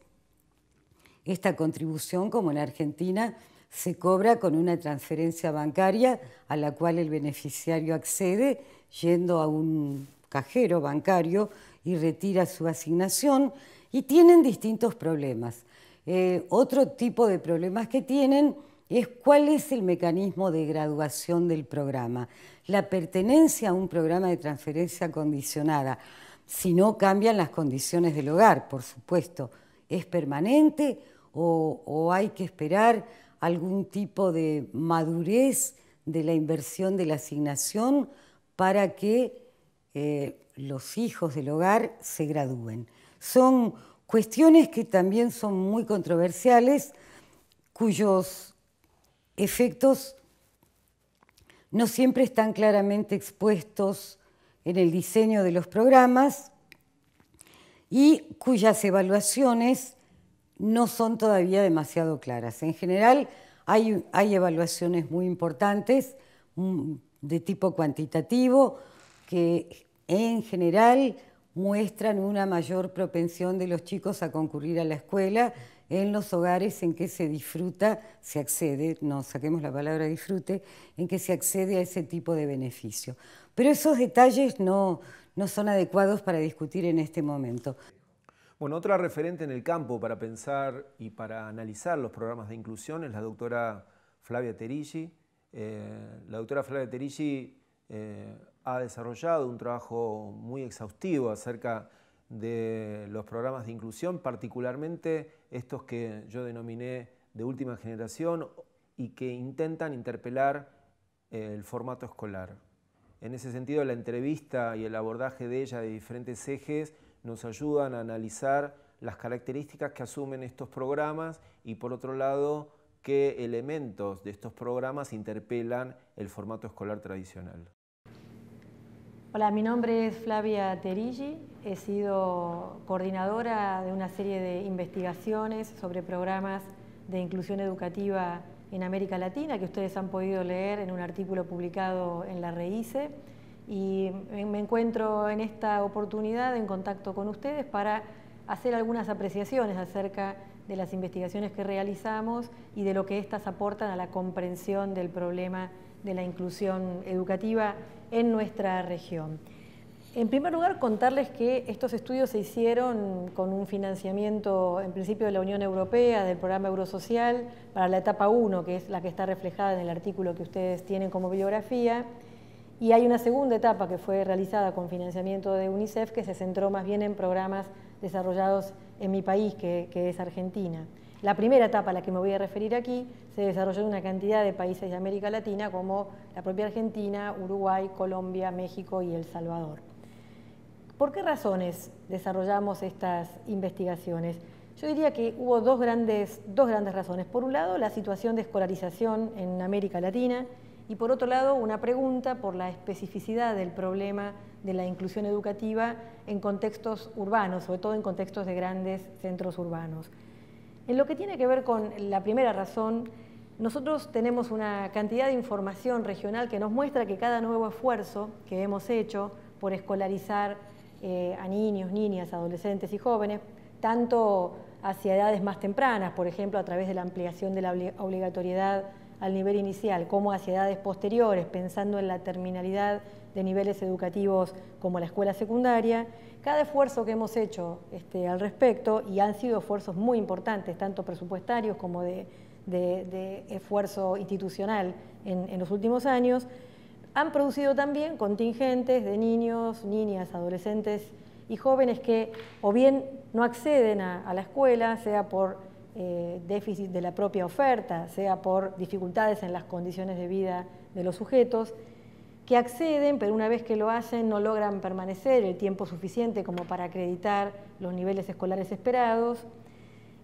esta contribución, como en Argentina, se cobra con una transferencia bancaria a la cual el beneficiario accede yendo a un cajero bancario y retira su asignación y tienen distintos problemas. Eh, otro tipo de problemas que tienen es cuál es el mecanismo de graduación del programa. La pertenencia a un programa de transferencia condicionada, si no cambian las condiciones del hogar, por supuesto, es permanente o, hay que esperar algún tipo de madurez de la inversión de la asignación para que eh, los hijos del hogar se gradúen. Son cuestiones que también son muy controversiales, cuyos efectos no siempre están claramente expuestos en el diseño de los programas y cuyas evaluaciones no son todavía demasiado claras. En general, hay, hay evaluaciones muy importantes mm, de tipo cuantitativo que en general muestran una mayor propensión de los chicos a concurrir a la escuela en los hogares en que se disfruta, se accede, no saquemos la palabra disfrute, en que se accede a ese tipo de beneficio. Pero esos detalles no, no son adecuados para discutir en este momento. Bueno, otra referente en el campo para pensar y para analizar los programas de inclusión es la doctora Flavia Terigi. Eh, la doctora Flavia Terigi eh, ha desarrollado un trabajo muy exhaustivo acerca de los programas de inclusión, particularmente estos que yo denominé de última generación y que intentan interpelar eh, el formato escolar. En ese sentido, la entrevista y el abordaje de ella de diferentes ejes nos ayudan a analizar las características que asumen estos programas y, por otro lado, qué elementos de estos programas interpelan el formato escolar tradicional. Hola, mi nombre es Flavia Terigi, he sido coordinadora de una serie de investigaciones sobre programas de inclusión educativa en América Latina que ustedes han podido leer en un artículo publicado en la REICE y me encuentro en esta oportunidad en contacto con ustedes para hacer algunas apreciaciones acerca de las investigaciones que realizamos y de lo que éstas aportan a la comprensión del problema de la inclusión educativa en nuestra región. En primer lugar, contarles que estos estudios se hicieron con un financiamiento, en principio, de la Unión Europea, del programa Eurosocial, para la etapa 1, que es la que está reflejada en el artículo que ustedes tienen como biografía, Y hay una segunda etapa que fue realizada con financiamiento de UNICEF, que se centró más bien en programas desarrollados en mi país, que es Argentina. La primera etapa a la que me voy a referir aquí se desarrolló en una cantidad de países de América Latina como la propia Argentina, Uruguay, Colombia, México y El Salvador. ¿Por qué razones desarrollamos estas investigaciones? Yo diría que hubo dos grandes, dos grandes razones. Por un lado, la situación de escolarización en América Latina y por otro lado, una pregunta por la especificidad del problema de la inclusión educativa en contextos urbanos, sobre todo en contextos de grandes centros urbanos. En lo que tiene que ver con la primera razón, nosotros tenemos una cantidad de información regional que nos muestra que cada nuevo esfuerzo que hemos hecho por escolarizar eh, a niños, niñas, adolescentes y jóvenes, tanto hacia edades más tempranas, por ejemplo, a través de la ampliación de la obligatoriedad al nivel inicial, como hacia edades posteriores, pensando en la terminalidad de niveles educativos como la escuela secundaria. Cada esfuerzo que hemos hecho este, al respecto, y han sido esfuerzos muy importantes, tanto presupuestarios como de, esfuerzo institucional en, los últimos años, han producido también contingentes de niños, niñas, adolescentes y jóvenes que o bien no acceden a, la escuela, sea por eh, déficit de la propia oferta, sea por dificultades en las condiciones de vida de los sujetos, que acceden, pero una vez que lo hacen no logran permanecer el tiempo suficiente como para acreditar los niveles escolares esperados,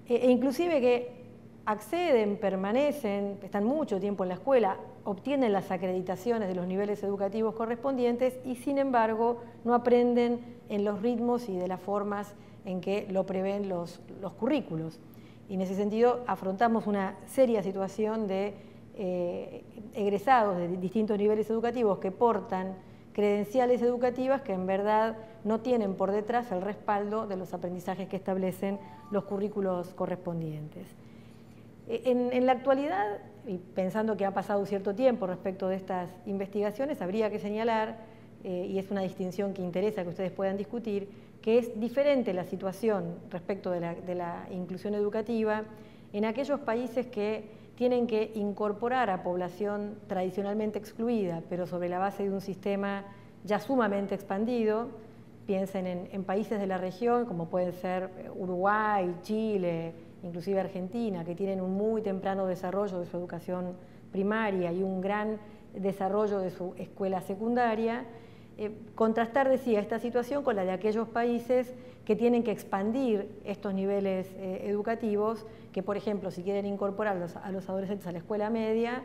e, e inclusive que acceden, permanecen, están mucho tiempo en la escuela, obtienen las acreditaciones de los niveles educativos correspondientes y sin embargo no aprenden en los ritmos y de las formas en que lo prevén los, los currículos. Y en ese sentido afrontamos una seria situación de eh, egresados de distintos niveles educativos que portan credenciales educativas que en verdad no tienen por detrás el respaldo de los aprendizajes que establecen los currículos correspondientes. E, en, la actualidad, y pensando que ha pasado cierto tiempo respecto de estas investigaciones, habría que señalar, eh, y es una distinción que interesa que ustedes puedan discutir, que es diferente la situación respecto de la inclusión educativa en aquellos países que tienen que incorporar a población tradicionalmente excluida, pero sobre la base de un sistema ya sumamente expandido. Piensen en, países de la región, como pueden ser eh, Uruguay, Chile, inclusive Argentina, que tienen un muy temprano desarrollo de su educación primaria y un gran desarrollo de su escuela secundaria. Eh, contrastar, decía, esta situación con la de aquellos países que tienen que expandir estos niveles eh, educativos, que por ejemplo si quieren incorporar a los adolescentes a la escuela media,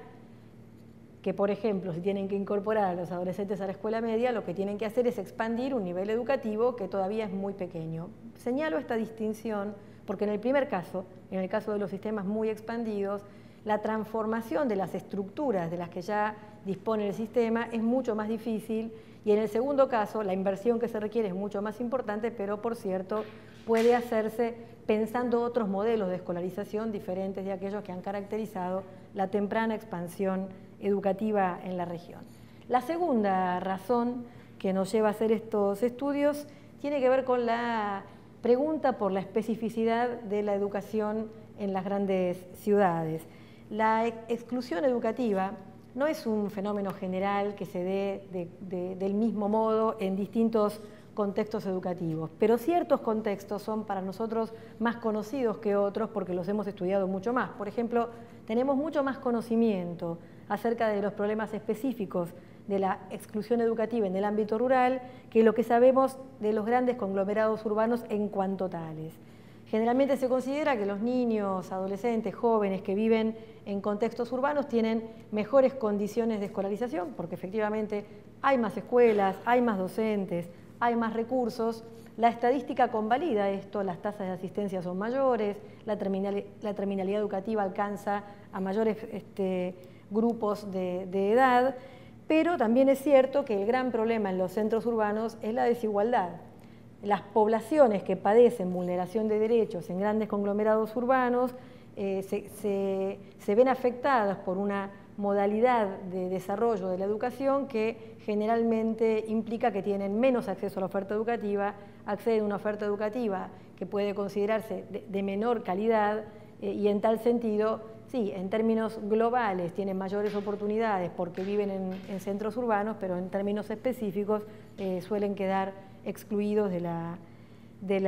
que por ejemplo si tienen que incorporar a los adolescentes a la escuela media, lo que tienen que hacer es expandir un nivel educativo que todavía es muy pequeño. Señalo esta distinción porque en el primer caso, en el caso de los sistemas muy expandidos, la transformación de las estructuras de las que ya dispone el sistema es mucho más difícil y en el segundo caso, la inversión que se requiere es mucho más importante, pero por cierto, puede hacerse pensando otros modelos de escolarización diferentes de aquellos que han caracterizado la temprana expansión educativa en la región. La segunda razón que nos lleva a hacer estos estudios tiene que ver con la pregunta por la especificidad de la educación en las grandes ciudades. La exclusión educativa no es un fenómeno general que se dé del mismo modo en distintos contextos educativos, pero ciertos contextos son para nosotros más conocidos que otros porque los hemos estudiado mucho más. Por ejemplo, tenemos mucho más conocimiento acerca de los problemas específicos de la exclusión educativa en el ámbito rural que lo que sabemos de los grandes conglomerados urbanos en cuanto tales. Generalmente se considera que los niños, adolescentes, jóvenes que viven en contextos urbanos tienen mejores condiciones de escolarización, porque efectivamente hay más escuelas, hay más docentes, hay más recursos. La estadística convalida esto, las tasas de asistencia son mayores, la, terminalidad educativa alcanza a mayores este, grupos de edad, pero también es cierto que el gran problema en los centros urbanos es la desigualdad las poblaciones que padecen vulneración de derechos en grandes conglomerados urbanos eh, se, ven afectadas por una modalidad de desarrollo de la educación que generalmente implica que tienen menos acceso a la oferta educativa, acceden a una oferta educativa que puede considerarse de, menor calidad eh, y en tal sentido, sí, en términos globales tienen mayores oportunidades porque viven en, centros urbanos, pero en términos específicos eh, suelen quedar excluidos de la, de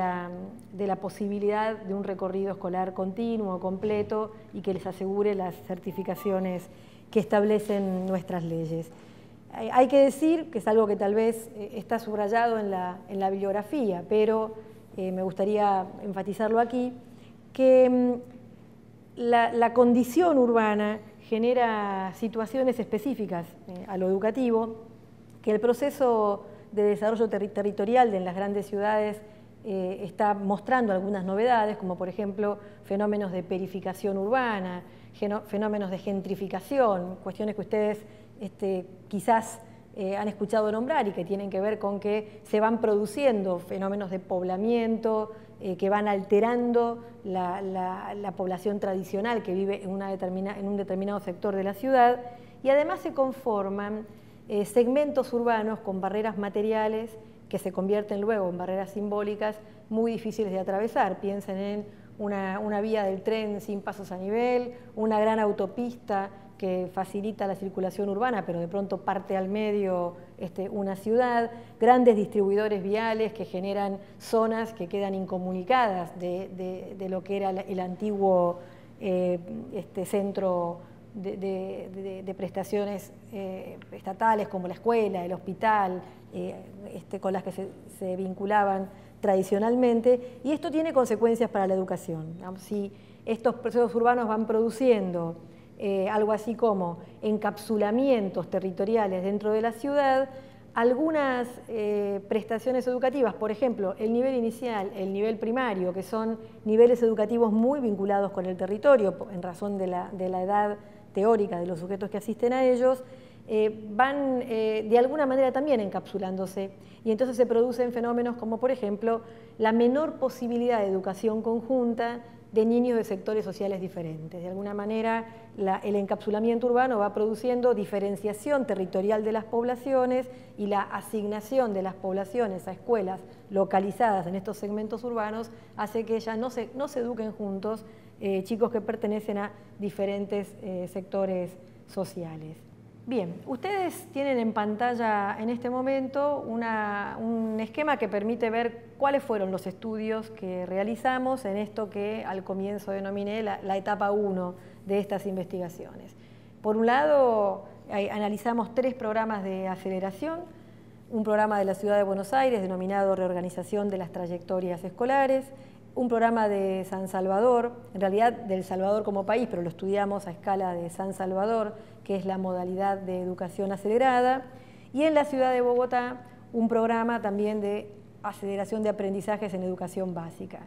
la, posibilidad de un recorrido escolar continuo, completo y que les asegure las certificaciones que establecen nuestras leyes. Hay que decir, que es algo que tal vez eh, está subrayado en la, bibliografía, pero eh, me gustaría enfatizarlo aquí, que mm, la, condición urbana genera situaciones específicas eh, a lo educativo, que el proceso de Desarrollo Territorial de en las grandes ciudades eh, está mostrando algunas novedades, como por ejemplo fenómenos de perificación urbana, fenómenos de gentrificación, cuestiones que ustedes este, quizás eh, han escuchado nombrar y que tienen que ver con que se van produciendo fenómenos de poblamiento, eh, que van alterando la, población tradicional que vive en, una en un determinado sector de la ciudad y además se conforman eh, segmentos urbanos con barreras materiales que se convierten luego en barreras simbólicas muy difíciles de atravesar. Piensen en una, vía del tren sin pasos a nivel, una gran autopista que facilita la circulación urbana, pero de pronto parte al medio este, una ciudad, grandes distribuidores viales que generan zonas que quedan incomunicadas de, lo que era el antiguo eh, este, centro de, prestaciones eh, estatales como la escuela, el hospital, eh, este, con las que se, vinculaban tradicionalmente, y esto tiene consecuencias para la educación. Si estos procesos urbanos van produciendo eh, algo así como encapsulamientos territoriales dentro de la ciudad, algunas prestaciones educativas, por ejemplo, el nivel inicial, el nivel primario, que son niveles educativos muy vinculados con el territorio en razón de la edad teórica de los sujetos que asisten a ellos, eh, van eh, de alguna manera también encapsulándose y entonces se producen fenómenos como por ejemplo la menor posibilidad de educación conjunta de niños de sectores sociales diferentes. De alguna manera el encapsulamiento urbano va produciendo diferenciación territorial de las poblaciones y la asignación de las poblaciones a escuelas localizadas en estos segmentos urbanos hace que ellas no se, no se eduquen juntos eh, chicos que pertenecen a diferentes eh, sectores sociales. Bien, ustedes tienen en pantalla en este momento un esquema que permite ver cuáles fueron los estudios que realizamos en esto que al comienzo denominé la, la etapa 1 de estas investigaciones. Por un lado, analizamos tres programas de aceleración, un programa de la Ciudad de Buenos Aires denominado Reorganización de las Trayectorias Escolares, un programa de San Salvador, en realidad del Salvador como país, pero lo estudiamos a escala de San Salvador, que es la modalidad de educación acelerada, y en la ciudad de Bogotá un programa también de aceleración de aprendizajes en educación básica.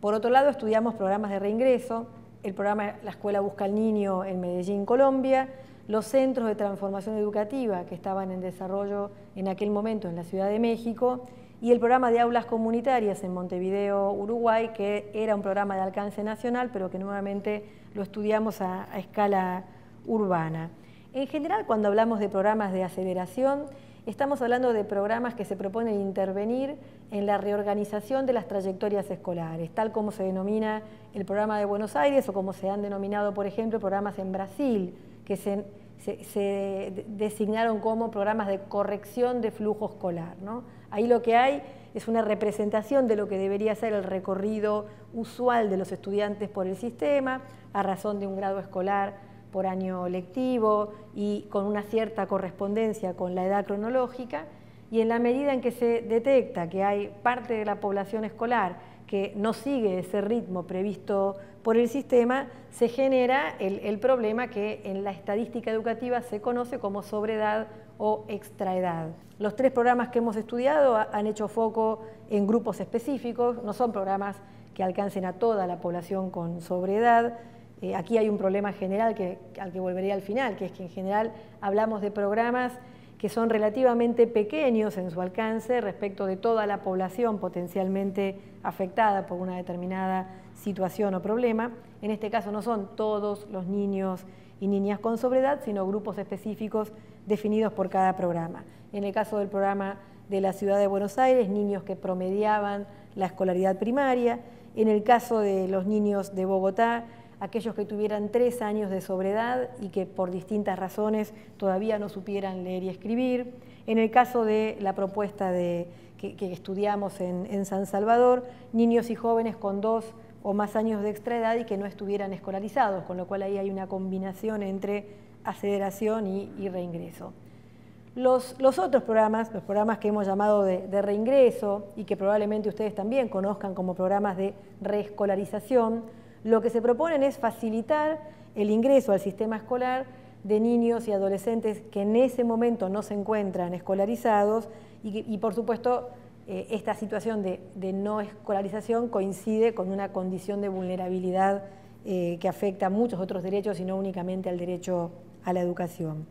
Por otro lado, estudiamos programas de reingreso, el programa La Escuela Busca al Niño en Medellín, Colombia, los centros de transformación educativa que estaban en desarrollo en aquel momento en la Ciudad de México y el programa de aulas comunitarias en Montevideo, Uruguay, que era un programa de alcance nacional, pero que nuevamente lo estudiamos a, escala urbana. En general, cuando hablamos de programas de aceleración, estamos hablando de programas que se proponen intervenir en la reorganización de las trayectorias escolares, tal como se denomina el programa de Buenos Aires o como se han denominado, por ejemplo, programas en Brasil, que se, designaron como programas de corrección de flujo escolar. Ahí lo que hay es una representación de lo que debería ser el recorrido usual de los estudiantes por el sistema, a razón de un grado escolar por año lectivo y con una cierta correspondencia con la edad cronológica. Y en la medida en que se detecta que hay parte de la población escolar que no sigue ese ritmo previsto por el sistema, se genera el, problema que en la estadística educativa se conoce como sobredad o extraedad. Los tres programas que hemos estudiado han hecho foco en grupos específicos, no son programas que alcancen a toda la población con sobredad. Eh, aquí hay un problema general al que volveré al final, que es que en general hablamos de programas que son relativamente pequeños en su alcance respecto de toda la población potencialmente afectada por una determinada situación o problema. En este caso no son todos los niños y niñas con sobredad, sino grupos específicos definidos por cada programa. En el caso del programa de la Ciudad de Buenos Aires, niños que promediaban la escolaridad primaria. En el caso de los niños de Bogotá, aquellos que tuvieran tres años de sobredad y que por distintas razones todavía no supieran leer y escribir. En el caso de la propuesta que, estudiamos en, en San Salvador, niños y jóvenes con dos o más años de extraedad y que no estuvieran escolarizados, con lo cual ahí hay una combinación entre aceleración y, reingreso. Los, otros programas, los programas que hemos llamado de, reingreso y que probablemente ustedes también conozcan como programas de reescolarización, lo que se proponen es facilitar el ingreso al sistema escolar de niños y adolescentes que en ese momento no se encuentran escolarizados y, y por supuesto eh, esta situación de, no escolarización coincide con una condición de vulnerabilidad eh, que afecta a muchos otros derechos y no únicamente al derecho a la educación.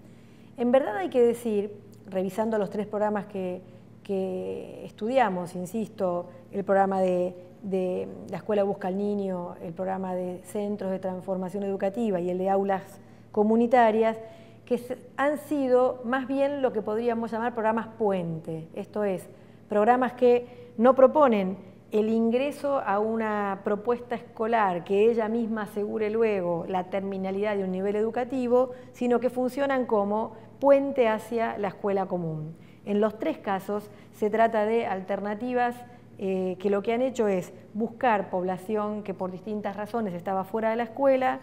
En verdad hay que decir, revisando los tres programas que, estudiamos, insisto, el programa de, de, la Escuela Busca al Niño, el programa de Centros de Transformación Educativa y el de Aulas Comunitarias, que han sido más bien lo que podríamos llamar programas puente, esto es, programas que no proponen el ingreso a una propuesta escolar que ella misma asegure luego la terminalidad de un nivel educativo, sino que funcionan como puente hacia la escuela común. En los tres casos se trata de alternativas eh, que lo que han hecho es buscar población que por distintas razones estaba fuera de la escuela,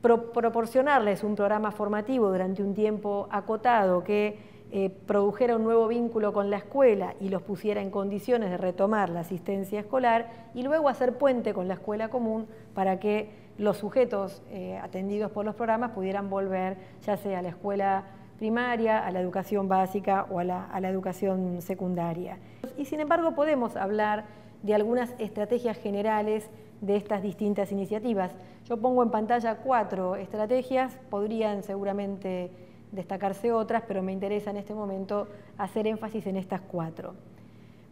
proporcionarles un programa formativo durante un tiempo acotado que eh, produjera un nuevo vínculo con la escuela y los pusiera en condiciones de retomar la asistencia escolar y luego hacer puente con la escuela común para que los sujetos eh, atendidos por los programas pudieran volver ya sea a la escuela primaria, a la educación básica o a la educación secundaria. Y sin embargo podemos hablar de algunas estrategias generales de estas distintas iniciativas. Yo pongo en pantalla cuatro estrategias, podrían seguramente destacarse otras, pero me interesa en este momento hacer énfasis en estas cuatro.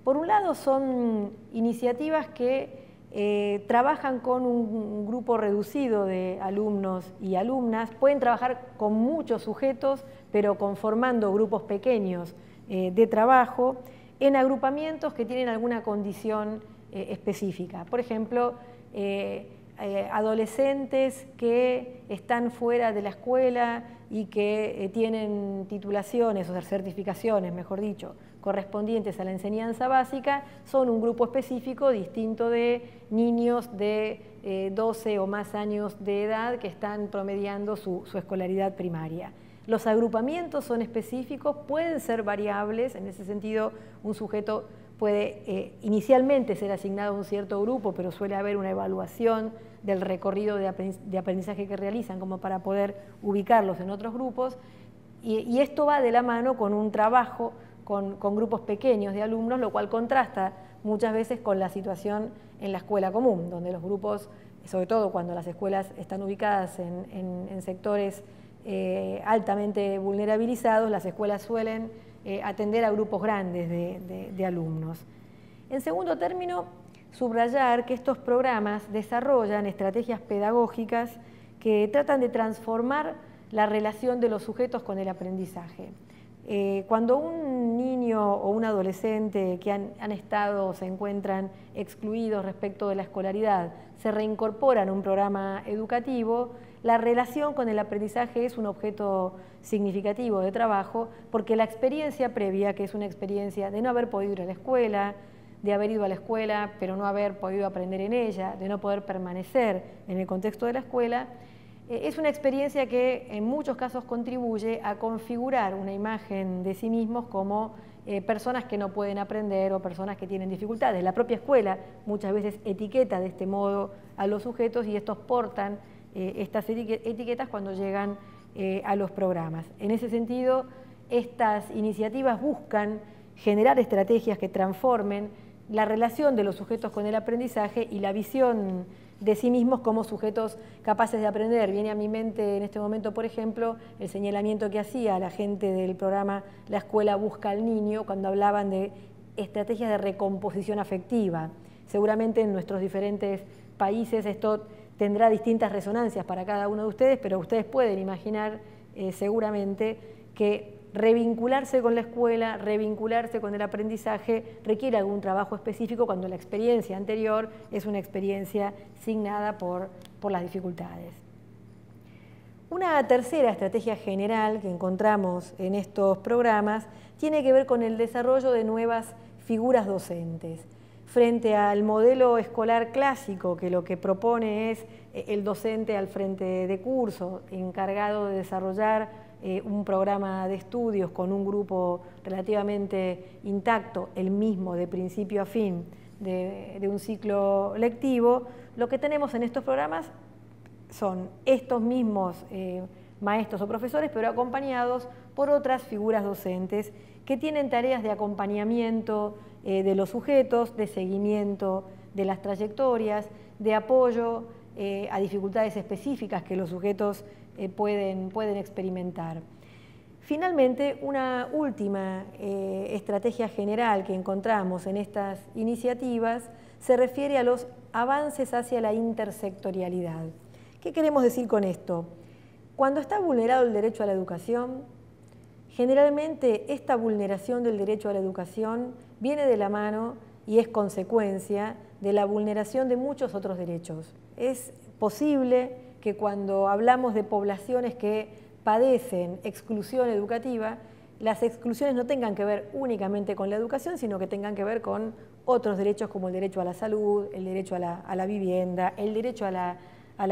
Por un lado, son iniciativas que eh, trabajan con un grupo reducido de alumnos y alumnas, pueden trabajar con muchos sujetos, pero conformando grupos pequeños eh, de trabajo en agrupamientos que tienen alguna condición eh, específica. Por ejemplo, adolescentes que están fuera de la escuela, y que eh, tienen titulaciones o certificaciones, mejor dicho, correspondientes a la enseñanza básica, son un grupo específico distinto de niños de 12 eh, o más años de edad que están promediando su, escolaridad primaria. Los agrupamientos son específicos, pueden ser variables, en ese sentido un sujeto puede eh, inicialmente ser asignado a un cierto grupo, pero suele haber una evaluación del recorrido de aprendizaje que realizan, como para poder ubicarlos en otros grupos. Y, esto va de la mano con un trabajo con, grupos pequeños de alumnos, lo cual contrasta muchas veces con la situación en la escuela común, donde los grupos, sobre todo cuando las escuelas están ubicadas en, sectores eh, altamente vulnerabilizados, las escuelas suelen eh, atender a grupos grandes de alumnos. En segundo término, subrayar que estos programas desarrollan estrategias pedagógicas que tratan de transformar la relación de los sujetos con el aprendizaje. Eh, cuando un niño o un adolescente que han, han estado o se encuentran excluidos respecto de la escolaridad se reincorporan a un programa educativo, la relación con el aprendizaje es un objeto significativo de trabajo porque la experiencia previa, que es una experiencia de no haber podido ir a la escuela, de haber ido a la escuela pero no haber podido aprender en ella, de no poder permanecer en el contexto de la escuela, eh, es una experiencia que en muchos casos contribuye a configurar una imagen de sí mismos como eh, personas que no pueden aprender o personas que tienen dificultades. La propia escuela muchas veces etiqueta de este modo a los sujetos y estos portan eh, estas etiquetas cuando llegan a los programas. En ese sentido, estas iniciativas buscan generar estrategias que transformen la relación de los sujetos con el aprendizaje y la visión de sí mismos como sujetos capaces de aprender. Viene a mi mente en este momento, por ejemplo, el señalamiento que hacía la gente del programa La escuela busca al niño cuando hablaban de estrategias de recomposición afectiva. Seguramente en nuestros diferentes países esto tendrá distintas resonancias para cada uno de ustedes, pero ustedes pueden imaginar eh, seguramente que revincularse con la escuela, revincularse con el aprendizaje, requiere algún trabajo específico cuando la experiencia anterior es una experiencia signada por, por las dificultades. Una tercera estrategia general que encontramos en estos programas tiene que ver con el desarrollo de nuevas figuras docentes. Frente al modelo escolar clásico, que lo que propone es eh, el docente al frente de curso, encargado de desarrollar eh, un programa de estudios con un grupo relativamente intacto, el mismo de principio a fin de, un ciclo lectivo, lo que tenemos en estos programas son estos mismos eh, maestros o profesores, pero acompañados por otras figuras docentes que tienen tareas de acompañamiento eh, de los sujetos, de seguimiento de las trayectorias, de apoyo a dificultades específicas que los sujetos eh, pueden, pueden experimentar. Finalmente, una última eh, estrategia general que encontramos en estas iniciativas se refiere a los avances hacia la intersectorialidad. ¿Qué queremos decir con esto? Cuando está vulnerado el derecho a la educación, generalmente esta vulneración del derecho a la educación viene de la mano y es consecuencia de la vulneración de muchos otros derechos. Es posible que cuando hablamos de poblaciones que padecen exclusión educativa, las exclusiones no tengan que ver únicamente con la educación, sino que tengan que ver con otros derechos como el derecho a la salud, el derecho a la, vivienda, el derecho a la,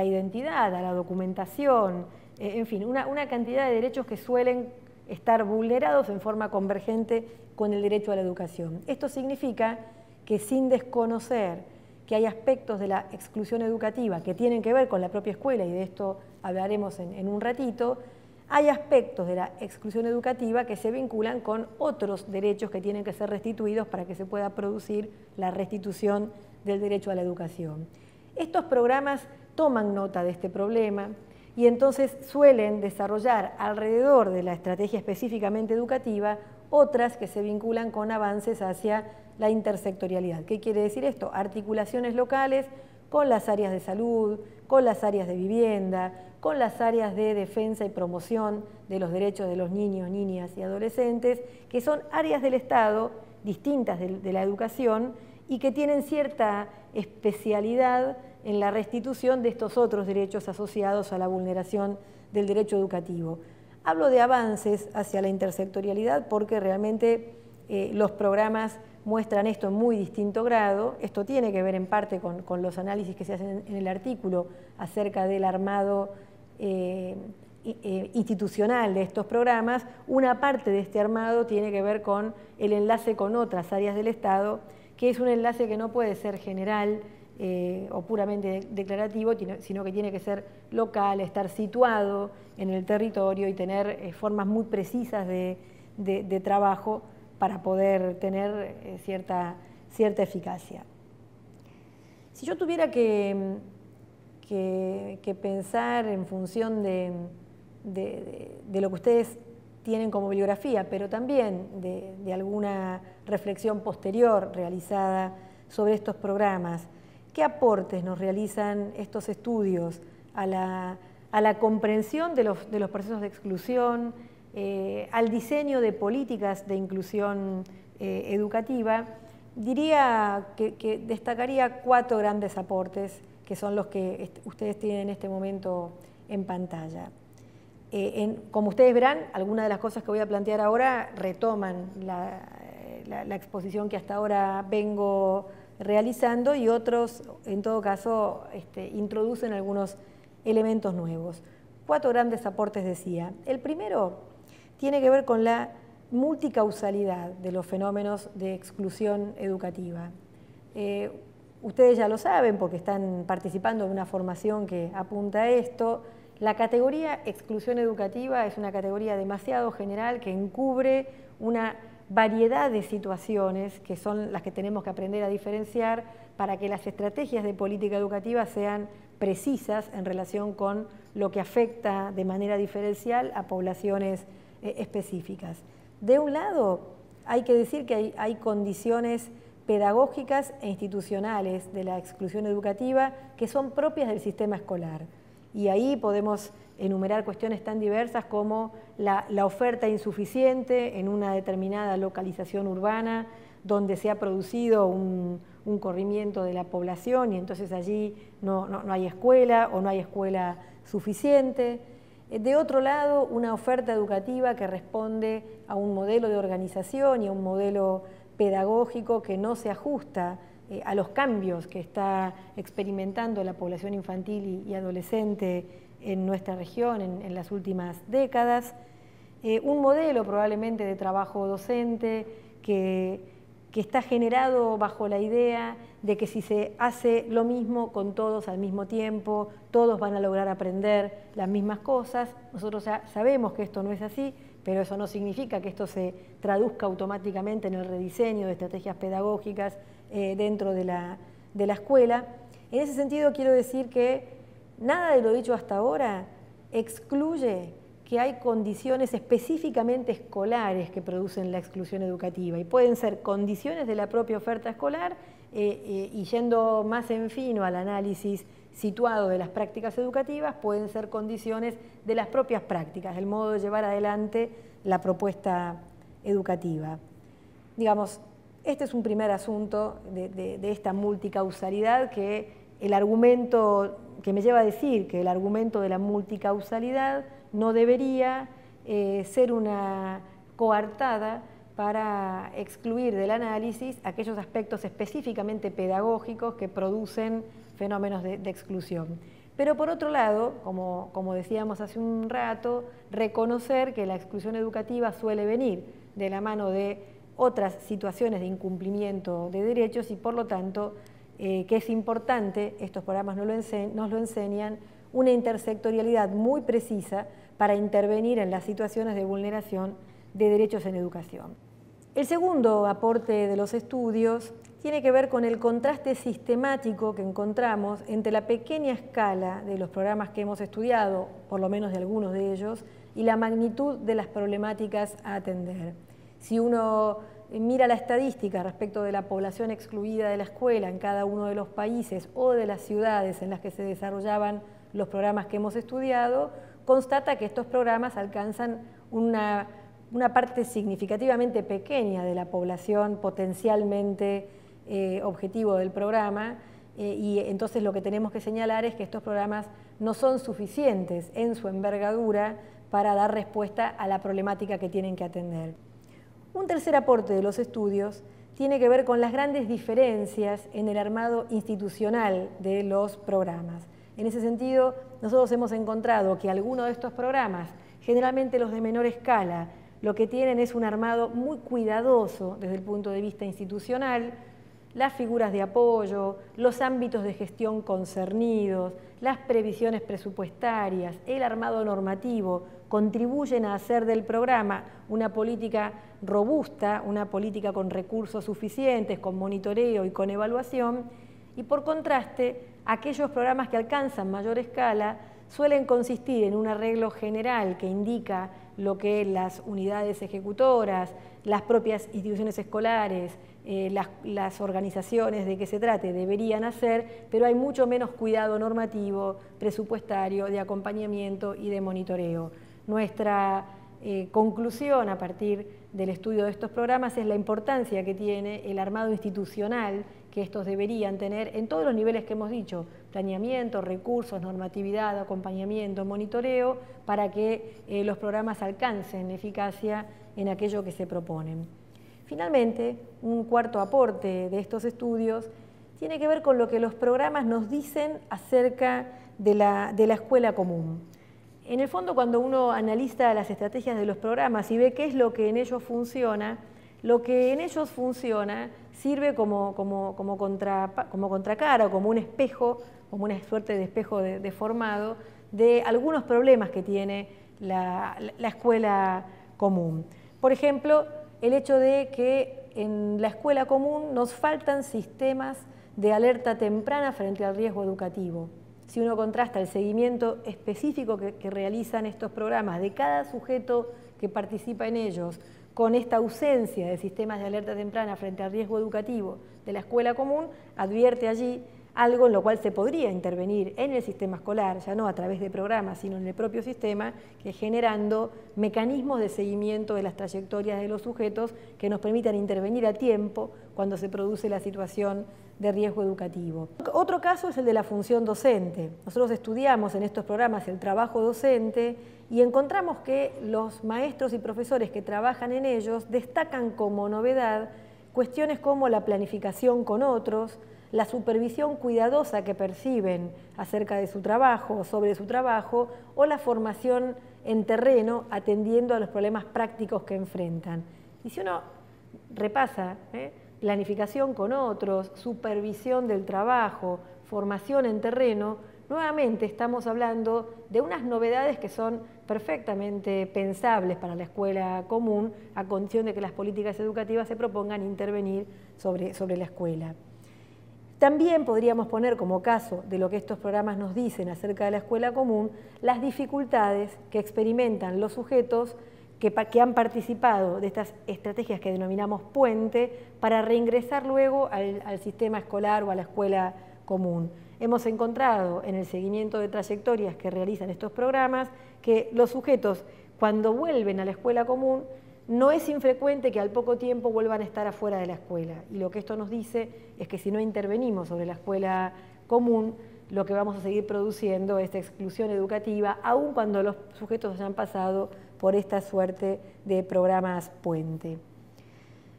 identidad, a la documentación, eh, en fin, una cantidad de derechos que suelen estar vulnerados en forma convergente con el derecho a la educación. Esto significa que sin desconocer que hay aspectos de la exclusión educativa que tienen que ver con la propia escuela, y de esto hablaremos en, un ratito, hay aspectos de la exclusión educativa que se vinculan con otros derechos que tienen que ser restituidos para que se pueda producir la restitución del derecho a la educación. Estos programas toman nota de este problema y entonces suelen desarrollar alrededor de la estrategia específicamente educativa otras que se vinculan con avances hacia la intersectorialidad. ¿Qué quiere decir esto? Articulaciones locales con las áreas de salud, con las áreas de vivienda, con las áreas de defensa y promoción de los derechos de los niños, niñas y adolescentes, que son áreas del Estado distintas de, la educación y que tienen cierta especialidad en la restitución de estos otros derechos asociados a la vulneración del derecho educativo. Hablo de avances hacia la intersectorialidad porque realmente eh, los programas muestran esto en muy distinto grado. Esto tiene que ver en parte con, los análisis que se hacen en el artículo acerca del armado eh, eh, institucional de estos programas. Una parte de este armado tiene que ver con el enlace con otras áreas del Estado, que es un enlace que no puede ser general eh, o puramente declarativo, sino que tiene que ser local, estar situado en el territorio y tener formas muy precisas de trabajo para poder tener eh, cierta, eficacia. Si yo tuviera que, pensar en función de, lo que ustedes tienen como bibliografía, pero también de, alguna reflexión posterior realizada sobre estos programas, ¿qué aportes nos realizan estos estudios a la, comprensión de los procesos de exclusión, eh, al diseño de políticas de inclusión eh, educativa, diría que, destacaría cuatro grandes aportes que son los que ustedes tienen en este momento en pantalla. Eh, como ustedes verán, algunas de las cosas que voy a plantear ahora retoman la, exposición que hasta ahora vengo realizando y otros, en todo caso, este, introducen algunos elementos nuevos. Cuatro grandes aportes decía. El primero tiene que ver con la multicausalidad de los fenómenos de exclusión educativa. Eh, ustedes ya lo saben porque están participando en una formación que apunta a esto. La categoría exclusión educativa es una categoría demasiado general que encubre una variedad de situaciones que son las que tenemos que aprender a diferenciar para que las estrategias de política educativa sean precisas en relación con lo que afecta de manera diferencial a poblaciones eh, específicas. De un lado, hay que decir que hay, condiciones pedagógicas e institucionales de la exclusión educativa que son propias del sistema escolar. Y ahí podemos enumerar cuestiones tan diversas como la, oferta insuficiente en una determinada localización urbana donde se ha producido un, corrimiento de la población y entonces allí no, no hay escuela o no hay escuela suficiente eh, de otro lado, una oferta educativa que responde a un modelo de organización y a un modelo pedagógico que no se ajusta eh, a los cambios que está experimentando la población infantil y adolescente en nuestra región en, las últimas décadas. Eh, un modelo probablemente de trabajo docente que que está generado bajo la idea de que si se hace lo mismo con todos al mismo tiempo, todos van a lograr aprender las mismas cosas. Nosotros ya sabemos que esto no es así, pero eso no significa que esto se traduzca automáticamente en el rediseño de estrategias pedagógicas eh, dentro de la, de la escuela. En ese sentido quiero decir que nada de lo dicho hasta ahora excluye que hay condiciones específicamente escolares que producen la exclusión educativa y pueden ser condiciones de la propia oferta escolar eh, eh, y yendo más en fino al análisis situado de las prácticas educativas, pueden ser condiciones de las propias prácticas, del modo de llevar adelante la propuesta educativa. Digamos, este es un primer asunto de, de esta multicausalidad que el argumento que me lleva a decir que el argumento de la multicausalidad no debería eh, ser una coartada para excluir del análisis aquellos aspectos específicamente pedagógicos que producen fenómenos de, exclusión. Pero por otro lado, como, decíamos hace un rato, reconocer que la exclusión educativa suele venir de la mano de otras situaciones de incumplimiento de derechos y por lo tanto eh, que es importante, estos programas nos lo enseñan, una intersectorialidad muy precisa para intervenir en las situaciones de vulneración de derechos en educación. El segundo aporte de los estudios tiene que ver con el contraste sistemático que encontramos entre la pequeña escala de los programas que hemos estudiado, por lo menos de algunos de ellos, y la magnitud de las problemáticas a atender. Si uno mira la estadística respecto de la población excluida de la escuela en cada uno de los países o de las ciudades en las que se desarrollaban los programas que hemos estudiado, constata que estos programas alcanzan una, parte significativamente pequeña de la población potencialmente eh, objetivo del programa eh, y entonces lo que tenemos que señalar es que estos programas no son suficientes en su envergadura para dar respuesta a la problemática que tienen que atender. Un tercer aporte de los estudios tiene que ver con las grandes diferencias en el armado institucional de los programas. En ese sentido, nosotros hemos encontrado que algunos de estos programas, generalmente los de menor escala, lo que tienen es un armado muy cuidadoso desde el punto de vista institucional, las figuras de apoyo, los ámbitos de gestión concernidos, las previsiones presupuestarias, el armado normativo, contribuyen a hacer del programa una política robusta, una política con recursos suficientes, con monitoreo y con evaluación, y por contraste, aquellos programas que alcanzan mayor escala suelen consistir en un arreglo general que indica lo que las unidades ejecutoras, las propias instituciones escolares, eh, las, organizaciones de que se trate deberían hacer, pero hay mucho menos cuidado normativo, presupuestario, de acompañamiento y de monitoreo. Nuestra eh, conclusión a partir del estudio de estos programas es la importancia que tiene el armado institucional que estos deberían tener en todos los niveles que hemos dicho, planeamiento, recursos, normatividad, acompañamiento, monitoreo, para que eh, los programas alcancen eficacia en aquello que se proponen. Finalmente, un cuarto aporte de estos estudios tiene que ver con lo que los programas nos dicen acerca de la, de la escuela común. En el fondo, cuando uno analiza las estrategias de los programas y ve qué es lo que en ellos funciona, lo que en ellos funciona sirve como, como, como, como contracara, como un espejo, como una suerte de espejo deformado de, algunos problemas que tiene la, escuela común. Por ejemplo, el hecho de que en la escuela común nos faltan sistemas de alerta temprana frente al riesgo educativo. Si uno contrasta el seguimiento específico que, realizan estos programas de cada sujeto que participa en ellos con esta ausencia de sistemas de alerta temprana frente al riesgo educativo de la escuela común, advierte allí algo en lo cual se podría intervenir en el sistema escolar, ya no a través de programas, sino en el propio sistema, que generando mecanismos de seguimiento de las trayectorias de los sujetos que nos permitan intervenir a tiempo cuando se produce la situación de riesgo educativo. Otro caso es el de la función docente. Nosotros estudiamos en estos programas el trabajo docente y encontramos que los maestros y profesores que trabajan en ellos destacan como novedad cuestiones como la planificación con otros, la supervisión cuidadosa que perciben acerca de su trabajo, sobre su trabajo, o la formación en terreno atendiendo a los problemas prácticos que enfrentan. Y si uno repasa, ¿eh? planificación con otros, supervisión del trabajo, formación en terreno, Nuevamente estamos hablando de unas novedades que son perfectamente pensables para la escuela común a condición de que las políticas educativas se propongan intervenir sobre, la escuela. También podríamos poner como caso de lo que estos programas nos dicen acerca de la escuela común las dificultades que experimentan los sujetos que, han participado de estas estrategias que denominamos puente para reingresar luego al sistema escolar o a la escuela común hemos encontrado en el seguimiento de trayectorias que realizan estos programas que los sujetos, cuando vuelven a la escuela común, no es infrecuente que al poco tiempo vuelvan a estar afuera de la escuela. Y lo que esto nos dice es que si no intervenimos sobre la escuela común, lo que vamos a seguir produciendo es exclusión educativa, aun cuando los sujetos hayan pasado por esta suerte de programas puente.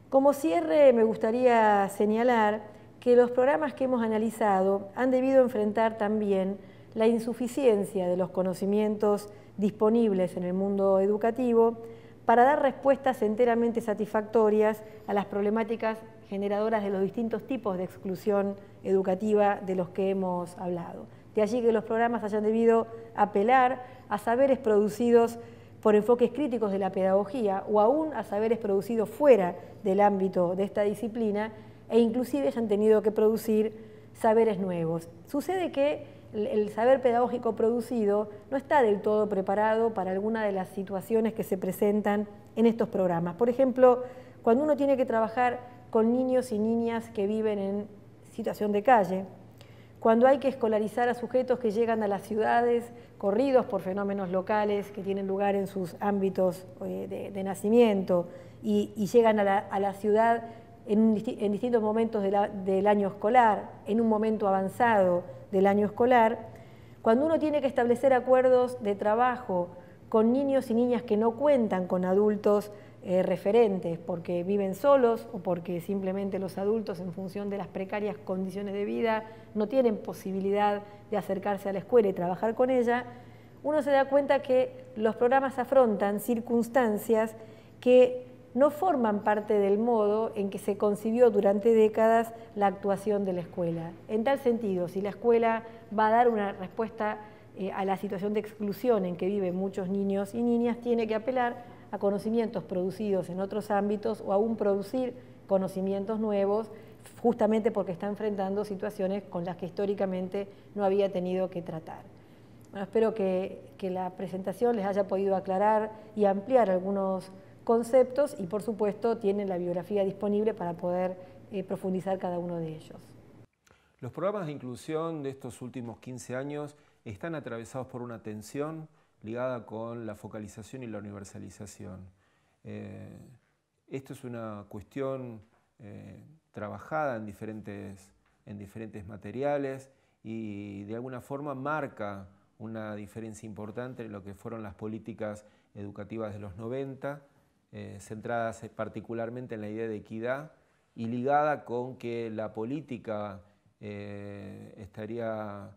Como cierre, me gustaría señalar que los programas que hemos analizado han debido enfrentar también la insuficiencia de los conocimientos disponibles en el mundo educativo para dar respuestas enteramente satisfactorias a las problemáticas generadoras de los distintos tipos de exclusión educativa de los que hemos hablado. De allí que los programas hayan debido apelar a saberes producidos por enfoques críticos de la pedagogía o aún a saberes producidos fuera del ámbito de esta disciplina e inclusive hayan tenido que producir saberes nuevos. Sucede que el saber pedagógico producido no está del todo preparado para alguna de las situaciones que se presentan en estos programas. Por ejemplo, cuando uno tiene que trabajar con niños y niñas que viven en situación de calle, cuando hay que escolarizar a sujetos que llegan a las ciudades corridos por fenómenos locales que tienen lugar en sus ámbitos eh, de, nacimiento y, llegan a la ciudad en, distintos momentos del año escolar, en un momento avanzado del año escolar, cuando uno tiene que establecer acuerdos de trabajo con niños y niñas que no cuentan con adultos eh, referentes, porque viven solos o porque simplemente los adultos, en función de las precarias condiciones de vida, no tienen posibilidad de acercarse a la escuela y trabajar con ella, uno se da cuenta que los programas afrontan circunstancias que no forman parte del modo en que se concibió durante décadas la actuación de la escuela. En tal sentido, si la escuela va a dar una respuesta eh, a la situación de exclusión en que viven muchos niños y niñas, tiene que apelar a conocimientos producidos en otros ámbitos o aún producir conocimientos nuevos, justamente porque está enfrentando situaciones con las que históricamente no había tenido que tratar. espero que, que la presentación les haya podido aclarar y ampliar algunos conceptos y por supuesto tienen la biografía disponible para poder eh, profundizar cada uno de ellos. Los programas de inclusión de estos últimos 15 años están atravesados por una tensión ligada con la focalización y la universalización. Eh, esto es una cuestión eh, trabajada en diferentes, en diferentes materiales y de alguna forma marca una diferencia importante en lo que fueron las políticas educativas de los 90 eh, centradas particularmente en la idea de equidad y ligada con que la política eh, estaría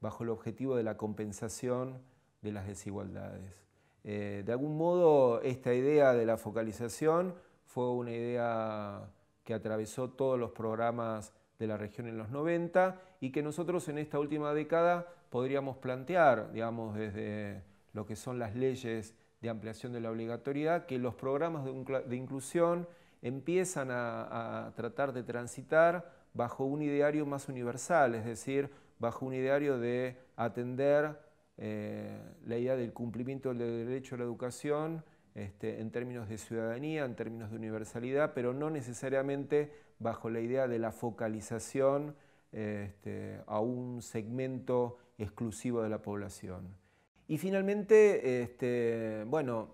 bajo el objetivo de la compensación de las desigualdades. Eh, de algún modo, esta idea de la focalización fue una idea que atravesó todos los programas de la región en los 90 y que nosotros en esta última década podríamos plantear, digamos, desde lo que son las leyes de ampliación de la obligatoriedad, que los programas de, inclusión empiezan a, tratar de transitar bajo un ideario más universal, es decir, bajo un ideario de atender eh, la idea del cumplimiento del derecho a la educación este, en términos de ciudadanía, en términos de universalidad, pero no necesariamente bajo la idea de la focalización este, a un segmento exclusivo de la población. Y finalmente, este, bueno,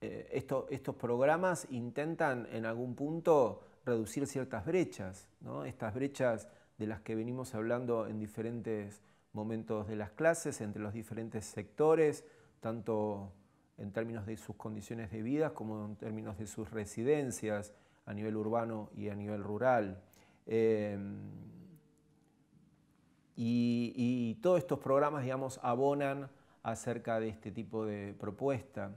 eh, estos programas intentan en algún punto reducir ciertas brechas, ¿no? estas brechas de las que venimos hablando en diferentes momentos de las clases, entre los diferentes sectores, tanto en términos de sus condiciones de vida como en términos de sus residencias a nivel urbano y a nivel rural. Eh, y, y todos estos programas, digamos, abonan acerca de este tipo de propuesta.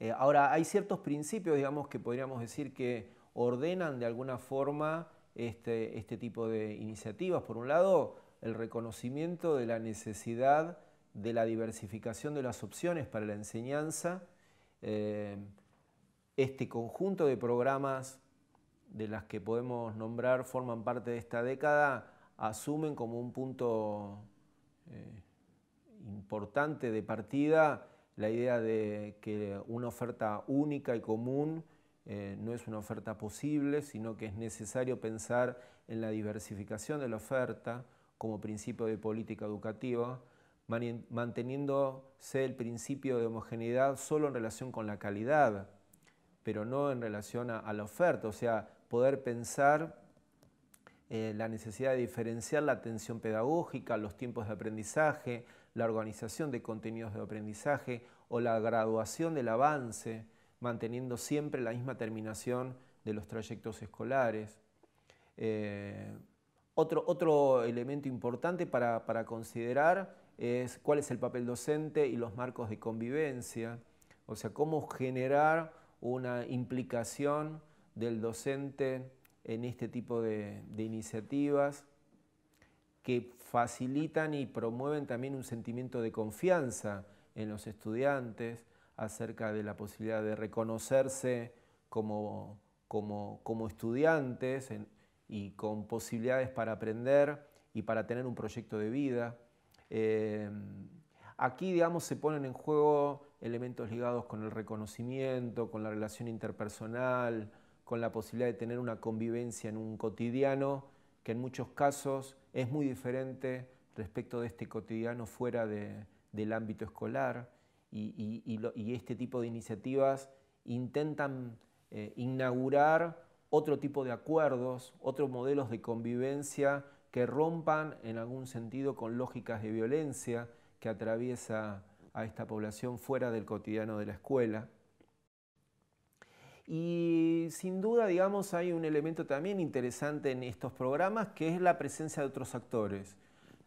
Eh, ahora, hay ciertos principios, digamos, que podríamos decir que ordenan de alguna forma este, este, tipo de iniciativas. Por un lado, el reconocimiento de la necesidad de la diversificación de las opciones para la enseñanza, eh, este conjunto de programas de las que podemos nombrar forman parte de esta década, asumen como un punto eh, importante de partida la idea de que una oferta única y común eh, no es una oferta posible, sino que es necesario pensar en la diversificación de la oferta como principio de política educativa, manteniéndose el principio de homogeneidad solo en relación con la calidad, pero no en relación a, la oferta, o sea, poder pensar eh, la necesidad de diferenciar la atención pedagógica, los tiempos de aprendizaje, la organización de contenidos de aprendizaje o la graduación del avance, manteniendo siempre la misma terminación de los trayectos escolares. Eh, otro, elemento importante para, considerar es cuál es el papel docente y los marcos de convivencia, o sea, cómo generar una implicación del docente en este tipo de iniciativas que facilitan y promueven también un sentimiento de confianza en los estudiantes acerca de la posibilidad de reconocerse como, estudiantes y con posibilidades para aprender y para tener un proyecto de vida. Em, aquí, digamos, se ponen en juego elementos ligados con el reconocimiento, con la relación interpersonal, con la posibilidad de tener una convivencia en un cotidiano que en muchos casos es muy diferente respecto de este cotidiano fuera del ámbito escolar y, este tipo de iniciativas intentan eh, inaugurar otro tipo de acuerdos, otros modelos de convivencia que rompan en algún sentido con lógicas de violencia que atraviesa a esta población fuera del cotidiano de la escuela. Y sin duda, digamos, hay un elemento también interesante en estos programas que es la presencia de otros actores.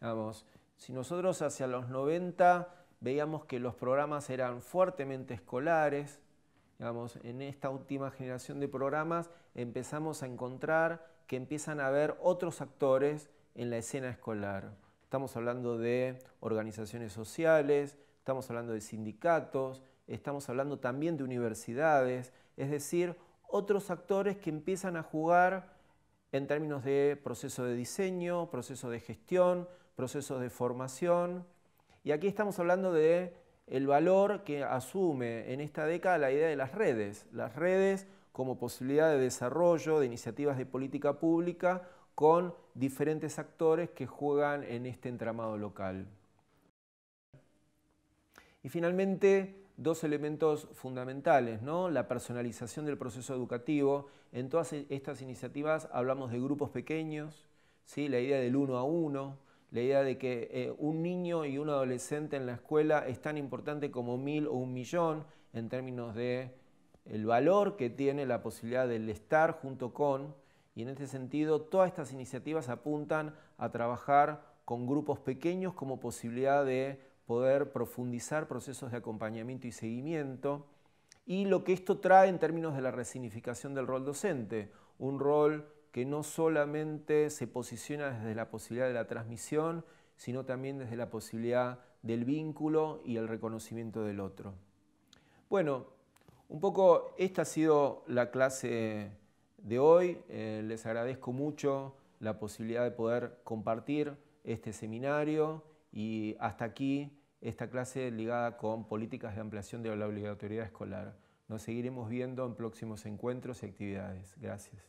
Digamos, si nosotros hacia los 90 veíamos que los programas eran fuertemente escolares, digamos, en esta última generación de programas empezamos a encontrar que empiezan a haber otros actores en la escena escolar. Estamos hablando de organizaciones sociales, estamos hablando de sindicatos, estamos hablando también de universidades, es decir, otros actores que empiezan a jugar en términos de proceso de diseño, proceso de gestión, procesos de formación. Y aquí estamos hablando de el valor que asume en esta década la idea de las redes, las redes como posibilidad de desarrollo de iniciativas de política pública con diferentes actores que juegan en este entramado local. Y finalmente, dos elementos fundamentales, la personalización del proceso educativo. En todas e-, estas iniciativas hablamos de grupos pequeños, ¿sí? la idea del uno a uno, la idea de que eh, un niño y un adolescente en la escuela es tan importante como mil o un millón en términos de el valor que tiene la posibilidad del estar junto con, y en este sentido todas estas iniciativas apuntan a trabajar con grupos pequeños como posibilidad de poder profundizar procesos de acompañamiento y seguimiento y lo que esto trae en términos de la resignificación del rol docente, un rol que no solamente se posiciona desde la posibilidad de la transmisión, sino también desde la posibilidad del vínculo y el reconocimiento del otro. Bueno, un poco esta ha sido la clase de hoy. Eh, les agradezco mucho la posibilidad de poder compartir este seminario y hasta aquí esta clase ligada con políticas de ampliación de la obligatoriedad escolar. Nos seguiremos viendo en próximos encuentros y actividades. Gracias.